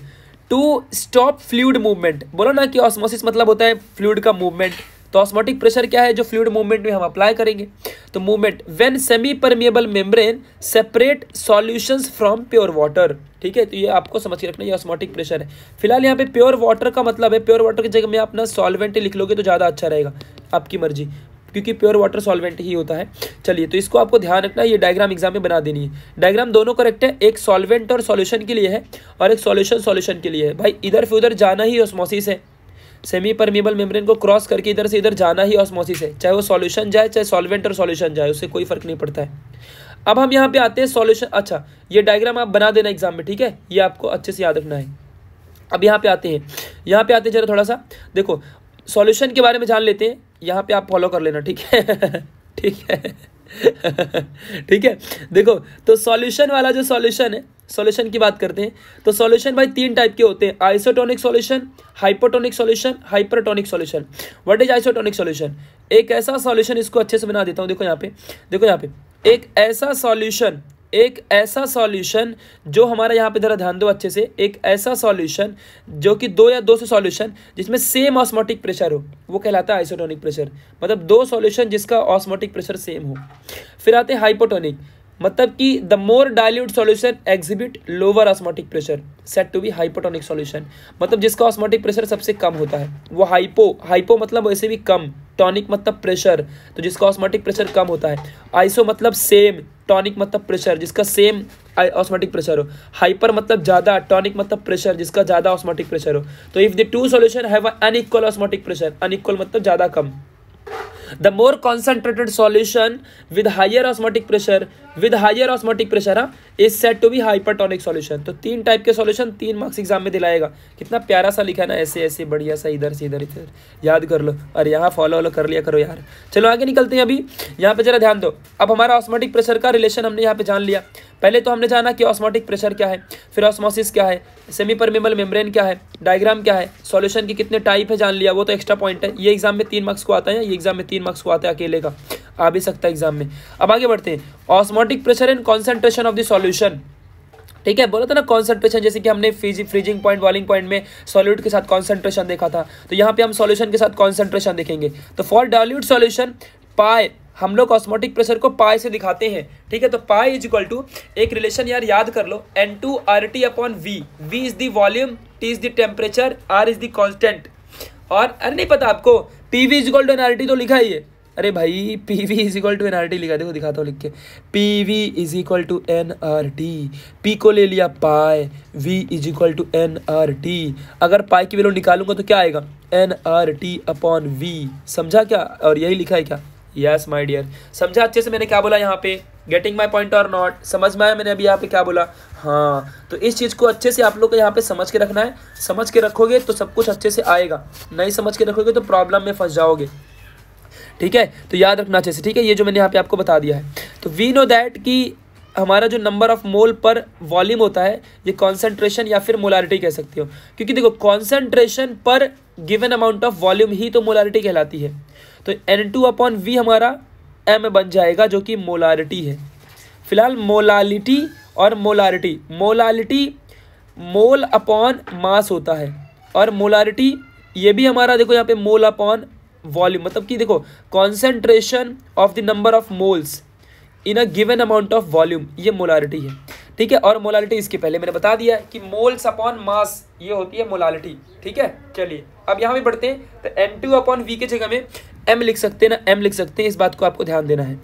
to stop fluid movement बोलो ना कि ऑस्मोसिस मतलब होता है फ्लूड का मूवमेंट तो ऑस्मोटिक प्रेशर क्या है जो फ्लूड मूवमेंट में हम अप्लाई करेंगे तो movement when semi permeable membrane separate solutions from pure water ठीक है तो ये आपको समझ के रखना ये ऑस्मोटिक प्रेशर है फिलहाल यहाँ पे प्योर वाटर का मतलब है प्योर वाटर की जगह में अपना सॉल्वेंट लिख लोगे तो ज़्यादा अच्छा रहेगा आपकी मर्जी क्योंकि प्योर वाटर सॉल्वेंट ही होता है चलिए तो इसको आपको ध्यान रखना ये डायग्राम एग्जाम में बना देनी है डायग्राम दोनों करेक्ट है एक सॉल्वेंट और सॉल्यूशन के लिए है और एक सॉल्यूशन सॉल्यूशन के लिए है भाई इधर से उधर जाना ही ऑस्मोसिस है सेमी परमेबल मेम्ब्रेन को क्रॉस करके इधर से इधर जाना ही ऑस्मोसिस है चाहे वो सॉल्यूशन जाए चाहे सॉल्वेंट और सॉल्यूशन जाए उससे कोई फर्क नहीं पड़ता है अब हम यहाँ पे आते हैं सॉल्यूशन अच्छा ये डायग्राम आप बना देना एग्जाम में ठीक है ये आपको अच्छे से याद रखना है अब यहाँ पे आते हैं यहाँ पे आते हैं जरा थोड़ा सा देखो सॉल्यूशन के बारे में जान लेते हैं यहाँ पे आप फॉलो कर लेना ठीक है ठीक है ठीक है देखो तो सॉल्यूशन वाला जो सॉल्यूशन है सॉल्यूशन की बात करते हैं तो सॉल्यूशन भाई तीन टाइप के होते हैं isotonic solution hypotonic solution hypertonic solution what is isotonic solution एक ऐसा सॉल्यूशन इसको अच्छे से बना देता हूँ देखो यहाँ पे देखो यहाँ पे एक ऐसा सॉल्यूशन एक ऐसा सॉल्यूशन जो हमारा यहाँ पे ज़रा ध्यान दो अच्छे से एक ऐसा सॉल्यूशन जो कि दो या दो सौ सॉल्यूशन जिसमें सेम ऑस्मोटिक प्रेशर हो वो कहलाता है आइसोटोनिक प्रेशर मतलब दो सॉल्यूशन जिसका ऑस्मोटिक प्रेशर सेम हो फिर आते हैं हाइपोटोनिक मतलब कि the more dilute solution exhibit lower osmotic pressure said to be hypotonic solution मतलब जिसका ऑस्मोटिक प्रेशर सबसे कम होता है वो हाइपो हाइपो मतलब वैसे भी कम टॉनिक मतलब प्रेशर तो जिसका ऑस्मोटिक प्रेशर कम होता है आइसो मतलब सेम टॉनिक मतलब प्रेशर जिसका सेम ऑस्मोटिक प्रेशर हो हाइपर मतलब ज़्यादा टॉनिक मतलब प्रेशर जिसका ज़्यादा ऑस्मोटिक प्रेशर हो तो if the two solution have unequal osmotic pressure unequal मतलब ज़्यादा कम the more concentrated solution with higher osmotic pressure with higher osmotic pressure is said to be hypertonic solution तो तीन टाइप के सॉल्यूशन तीन marks exam में दिलाएगा कितना प्यारा सा लिखा है ना ऐसे ऐसे बढ़िया सा इधर से इधर इधर याद कर लो और यहाँ फॉलो वॉलो कर लिया करो यार चलो आगे निकलते हैं अभी यहाँ पे जरा ध्यान दो अब हमारा ऑस्मोटिक प्रेशर का रिलेशन हमने यहाँ पे जान लिया पहले तो हमने जाना कि ऑस्मोटिक प्रेशर क्या है फिर ऑस्मोसिस क्या है सेमी परमेबल मेम्ब्रेन क्या है डायग्राम क्या है सॉल्यूशन के कितने टाइप है जान लिया वो तो एक्स्ट्रा पॉइंट है ये एग्जाम में तीन मार्क्स को आता है ये एग्जाम में तीन मार्क्स को आता है अकेले का आ भी सकता है एग्जाम में अब आगे बढ़ते हैं osmotic pressure and concentration of the solution ठीक है बोला था ना कॉन्सेंट्रेशन जैसे कि हमने फ्रीजिंग पॉइंट वॉलिंग पॉइंट में सॉल्यूट के साथ कॉन्सेंट्रेशन देखा था तो यहाँ पे हम सॉल्यूशन के साथ कॉन्सेंट्रेशन देखेंगे तो फॉर डाल्यूट सॉल्यूशन पाए हम लोग ऑस्मोटिक प्रेशर को पाई से दिखाते हैं ठीक है तो पाई इज इक्वल टू एक रिलेशन यार याद कर लो N two R T upon V V is the volume T is the temperature R is the constant और अरे नहीं पता आपको P V is equal to N R T तो लिखा ही है अरे भाई P V is equal to N R T लिखा देखो दिखाता हूँ लिख के P V is equal to N R T P को ले लिया pi V is equal to N R T अगर पाई की वैल्यू निकालूंगा तो क्या आएगा N R T upon V समझा क्या और यही लिखा है क्या यस माई डियर समझा अच्छे से मैंने क्या बोला यहाँ पे getting my point or not समझ में आया मैंने अभी यहाँ पे क्या बोला हाँ तो इस चीज़ को अच्छे से आप लोग को यहाँ पे समझ के रखना है समझ के रखोगे तो सब कुछ अच्छे से आएगा नहीं समझ के रखोगे तो प्रॉब्लम में फंस जाओगे ठीक है तो याद रखना अच्छे से ठीक है ये जो मैंने यहाँ पे आपको बता दिया है तो वी नो दैट कि हमारा जो नंबर ऑफ मोल पर वॉल्यूम होता है ये कॉन्सेंट्रेशन या फिर मोलारिटी कह सकते हो क्योंकि देखो कॉन्सेंट्रेशन पर गिवन अमाउंट ऑफ वॉल्यूम ही तो मोलारिटी कहलाती है तो एन टू अपॉन वी हमारा एम बन जाएगा जो कि मोलारिटी है फिलहाल मोलालिटी और molarity molality mole upon mass होता है और मोलारिटी ये भी हमारा देखो यहाँ पे मोल अपॉन वॉल्यूम मतलब कि देखो concentration of the number of moles in a given amount of volume ये मोलारिटी है ठीक है और मोलारिटी इसके पहले मैंने बता दिया कि मोल्स अपॉन मास ये होती है मोलारिटी ठीक है चलिए अब यहाँ भी बढ़ते हैं तो एन टू अपॉन वी के जगह में एम लिख सकते हैं ना एम लिख सकते हैं इस बात को आपको ध्यान देना है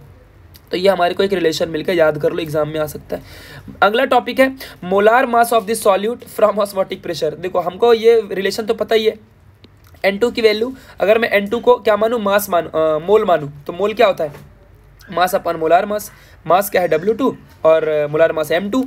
तो ये हमारे को एक रिलेशन मिलकर याद कर लो एग्जाम में आ सकता है अगला टॉपिक है molar mass of this solute from osmotic pressure देखो हमको ये रिलेशन तो पता ही है एन टू की वैल्यू अगर मैं एन टू को क्या मानूँ मास मानू मोल मानूँ तो मोल क्या होता है मास अपन मोलार मास मास क्या है डब्ल्यू टू और molar mass M two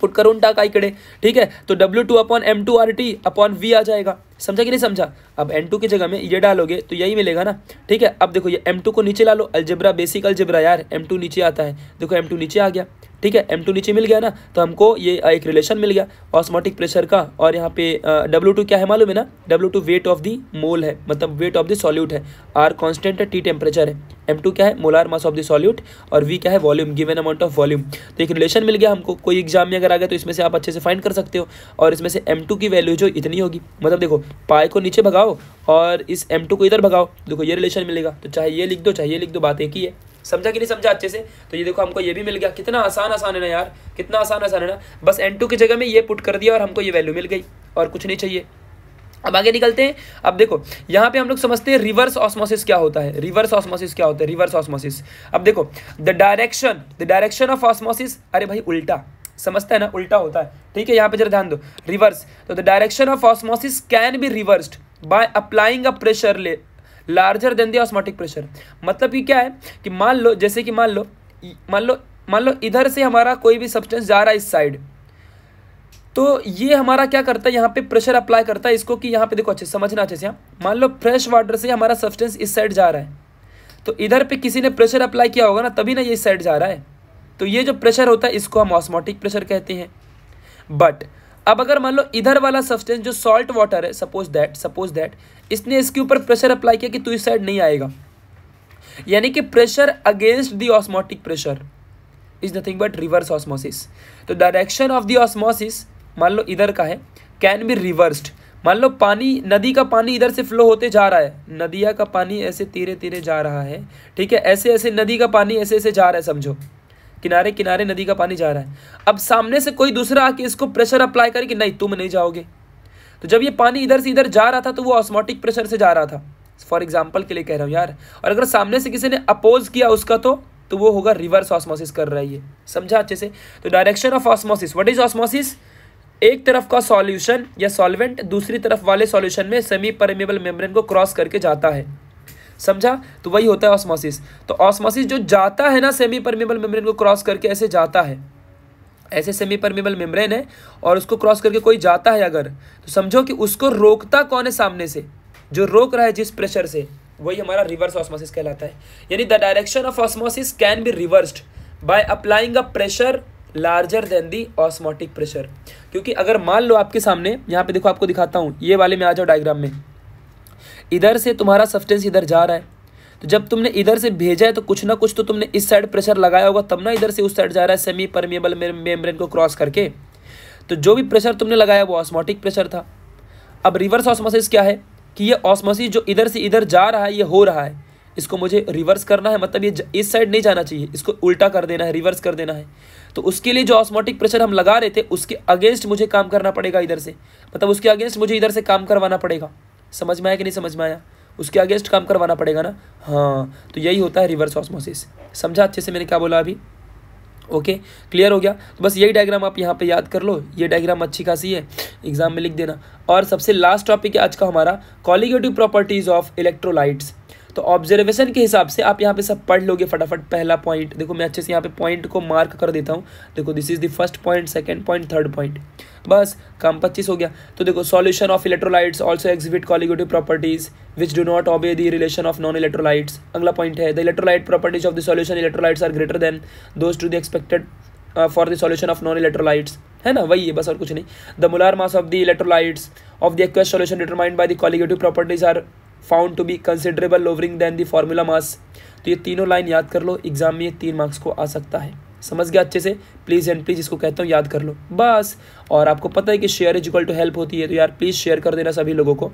put करून टाक कड़े ठीक है तो W two upon M two R T upon V आ जाएगा समझा कि नहीं समझा अब एन टू की जगह में ये डालोगे तो यही मिलेगा ना ठीक है अब देखो ये एम टू को नीचे ला लो अलजबरा बेसिक अलजबरा यार एम टू नीचे आता है देखो एम टू नीचे आ गया ठीक है एम टू नीचे मिल गया ना तो हमको ये एक रिलेशन मिल गया ऑस्मोटिक प्रेशर का और यहाँ पे डब्ल्यू टू क्या है मालूम है ना W two weight of the mole है मतलब वेट ऑफ द सॉल्यूट है आर कॉन्स्टेंट है टी टेम्परेचर है एम टू क्या है molar mass of the solute और वी क्या है volume given amount of volume तो एक रिलेशन मिल गया हमको कोई एग्जाम में अगर आ गया तो इसमें से आप अच्छे से फाइंड कर सकते हो और इसमें से एम टू की वैल्यू जो इतनी होगी मतलब देखो पाई को नीचे भगाओ और इस एम टू को इधर भगाओ देखो ये रिलेशन मिलेगा तो चाहे ये लिख दो चाहे ये लिख दो बात एक ही है समझा कि नहीं समझा अच्छे से तो ये देखो हमको ये भी मिल गया कितना आसान आसान है ना यार कितना आसान आसान है ना बस एन टू की जगह में ये पुट कर दिया और हमको ये वैल्यू मिल गई और कुछ नहीं चाहिए अब आगे निकलते हैं अब देखो यहाँ पे हम लोग समझते हैं रिवर्स ऑस्मोसिस क्या होता है रिवर्स ऑस्मोसिस क्या होता है रिवर्स ऑस्मोसिस अब देखो the direction the direction of osmosis अरे भाई उल्टा समझता है ना उल्टा होता है ठीक है यहाँ पे जरा ध्यान दो रिवर्स तो the direction of osmosis can be reversed by applying a pressure ले larger than the osmotic pressure मतलब कि क्या है कि मान लो जैसे कि मान लो मान लो मान लो इधर से हमारा कोई भी सब्सटेंस जा रहा है इस साइड तो ये हमारा क्या करता है यहाँ पे प्रेशर अप्लाई करता है इसको कि यहाँ पे देखो अच्छे समझना अच्छे से यहाँ मान लो फ्रेश वाटर से हमारा सब्सटेंस इस साइड जा रहा है तो इधर पे किसी ने प्रेशर अप्लाई किया होगा ना तभी ना ये इस साइड जा रहा है तो ये जो प्रेशर होता है इसको हम ऑस्मोटिक प्रेशर कहते हैं बट अब अगर मान लो इधर वाला सब्सटेंस जो सॉल्ट वाटर है सपोज दैट सपोज दैट इसने इसके ऊपर प्रेशर अप्लाई किया कि तू इस साइड नहीं आएगा यानी कि pressure against the osmotic pressure is nothing but reverse osmosis तो डायरेक्शन ऑफ द ऑस्मोसिस मान लो इधर का है कैन बी रिवर्स्ड मान लो पानी नदी का पानी इधर से फ्लो होते जा रहा है नदिया का पानी ऐसे धीरे धीरे जा रहा है ठीक है ऐसे ऐसे नदी का पानी ऐसे ऐसे जा रहा है समझो किनारे किनारे नदी का पानी जा रहा है अब सामने से कोई दूसरा आके इसको प्रेशर अप्लाई करे कि नहीं तुम नहीं जाओगे तो जब ये पानी इधर से इधर जा रहा था तो वो ऑस्मोटिक प्रेशर से जा रहा था फॉर एग्जाम्पल के लिए कह रहा हूँ यार और अगर सामने से किसी ने अपोज किया उसका तो तो वो होगा रिवर्स ऑस्मोसिस कर रहा है ये समझा अच्छे से तो direction of osmosis what is osmosis एक तरफ का सॉल्यूशन या सॉल्वेंट दूसरी तरफ वाले सॉल्यूशन में सेमी परमेबल मेम्ब्रेन को क्रॉस करके जाता है समझा तो वही होता है ऑस्मोसिस तो ऑस्मोसिस जो जाता है ना सेमी परमेबल मेम्ब्रेन को क्रॉस करके ऐसे जाता है ऐसे सेमी परमेबल मेम्ब्रेन है और उसको क्रॉस करके कोई जाता है अगर तो समझो कि उसको रोकता कौन है सामने से जो रोक रहा है जिस प्रेशर से वही हमारा रिवर्स ऑस्मोसिस कहलाता है यानी the direction of osmosis can be reversed by applying a pressure larger than the osmotic pressure क्योंकि अगर मान लो आपके सामने यहाँ पे देखो आपको दिखाता हूँ ये वाले में आ जाओ डायग्राम में इधर से तुम्हारा सब्सटेंस इधर जा रहा है तो जब तुमने इधर से भेजा है तो कुछ ना कुछ तो तुमने इस साइड प्रेशर लगाया होगा तब ना इधर से उस साइड जा रहा है सेमी परमिएबल मेम्ब्रेन को क्रॉस करके तो जो भी प्रेशर तुमने लगाया वो ऑस्मोटिक प्रेशर था अब रिवर्स ऑस्मोसिस क्या है कि ये ऑस्मोसिस जो इधर से इधर जा रहा है ये हो रहा है इसको मुझे रिवर्स करना है मतलब ये इस साइड नहीं जाना चाहिए इसको उल्टा कर देना है रिवर्स कर देना है तो उसके लिए जो ऑस्मोटिक प्रेशर हम लगा रहे थे उसके अगेंस्ट मुझे काम करना पड़ेगा इधर से मतलब उसके अगेंस्ट मुझे इधर से काम करवाना पड़ेगा समझ में आया कि नहीं समझ में आया उसके अगेंस्ट काम करवाना पड़ेगा ना हाँ तो यही होता है रिवर्स ऑस्मोसिस समझा अच्छे से मैंने क्या बोला अभी ओके क्लियर हो गया तो बस यही डायग्राम आप यहाँ पे याद कर लो ये डायग्राम अच्छी खासी है एग्जाम में लिख देना और सबसे लास्ट टॉपिक है आज का हमारा कॉलिगेटिव प्रॉपर्टीज ऑफ इलेक्ट्रोलाइट्स तो ऑब्जर्वेशन के हिसाब से आप यहाँ पे सब पढ़ लोगे फटाफट पहला पॉइंट देखो मैं अच्छे से यहाँ पे पॉइंट को मार्क कर देता हूँ देखो this is the first point second point third point बस काम पच्चीस हो गया तो देखो solution of electrolytes also exhibit colligative properties which do not obey the relation of non electrolytes अगला पॉइंट है the electrolyte properties of the solution electrolytes are greater than those to the expected for the solution of non electrolytes है ना वही है बस और कुछ नहीं the molar mass of the electrolytes of the aqueous solution determined by the colligative properties are found to be considerable lowering than the formula mass तो ये तीनों लाइन याद कर लो एग्जाम में ये तीन मार्क्स को आ सकता है समझ गया अच्छे से प्लीज़ एंड प्लीज़ इसको कहता हूँ याद कर लो बस और आपको पता है कि शेयर इज इक्वल टू हेल्प होती है तो यार प्लीज़ शेयर कर देना सभी लोगों को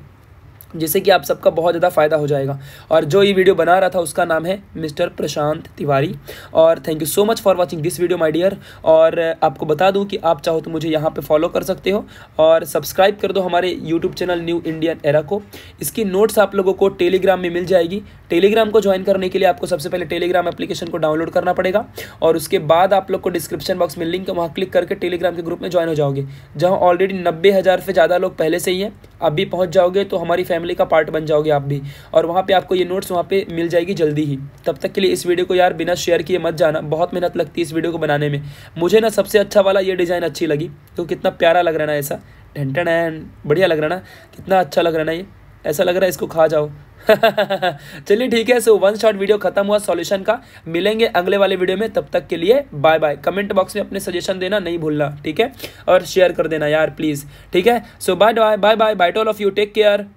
जिससे कि आप सबका बहुत ज़्यादा फ़ायदा हो जाएगा और जो ये वीडियो बना रहा था उसका नाम है मिस्टर प्रशांत तिवारी और thank you so much for watching this video my dear और आपको बता दूं कि आप चाहो तो मुझे यहाँ पर फॉलो कर सकते हो और सब्सक्राइब कर दो हमारे YouTube channel new Indian era को इसकी नोट्स आप लोगों को टेलीग्राम में मिल जाएगी टेलीग्राम को ज्वाइन करने के लिए आपको सबसे पहले टेलीग्राम एप्लीकेशन को डाउनलोड करना पड़ेगा और उसके बाद आप लोग को डिस्क्रिप्शन बॉक्स में लिंक वहाँ क्लिक करके टेलीग्राम के ग्रुप में ज्वाइन हो जाओगे जहाँ ऑलरेडी नब्बे हज़ार से ज़्यादा लोग पहले से ही हैं अब भी पहुँच जाओगे तो हमारी फैमिली फैमिली का पार्ट बन जाओगे आप भी और वहाँ पे आपको ये नोट्स वहाँ पे मिल जाएगी जल्दी ही तब तक के लिए इस वीडियो को यार बिना शेयर किए मत जाना बहुत मेहनत लगती है इस वीडियो को बनाने में मुझे ना सबसे अच्छा वाला ये डिज़ाइन अच्छी लगी तो कितना प्यारा लग रहा ना ऐसा ढंटन एंड बढ़िया लग रहा ना कितना अच्छा लग रहा ना ये ऐसा लग रहा है इसको खा जाओ चलिए ठीक है सो वन शॉट वीडियो खत्म हुआ सॉल्यूशन का मिलेंगे अगले वाले वीडियो में तब तक के लिए बाय बाय कमेंट बॉक्स में अपने सजेशन देना नहीं भूलना ठीक है और शेयर कर देना यार प्लीज़ ठीक है so bye bye bye bye bye to all of you take care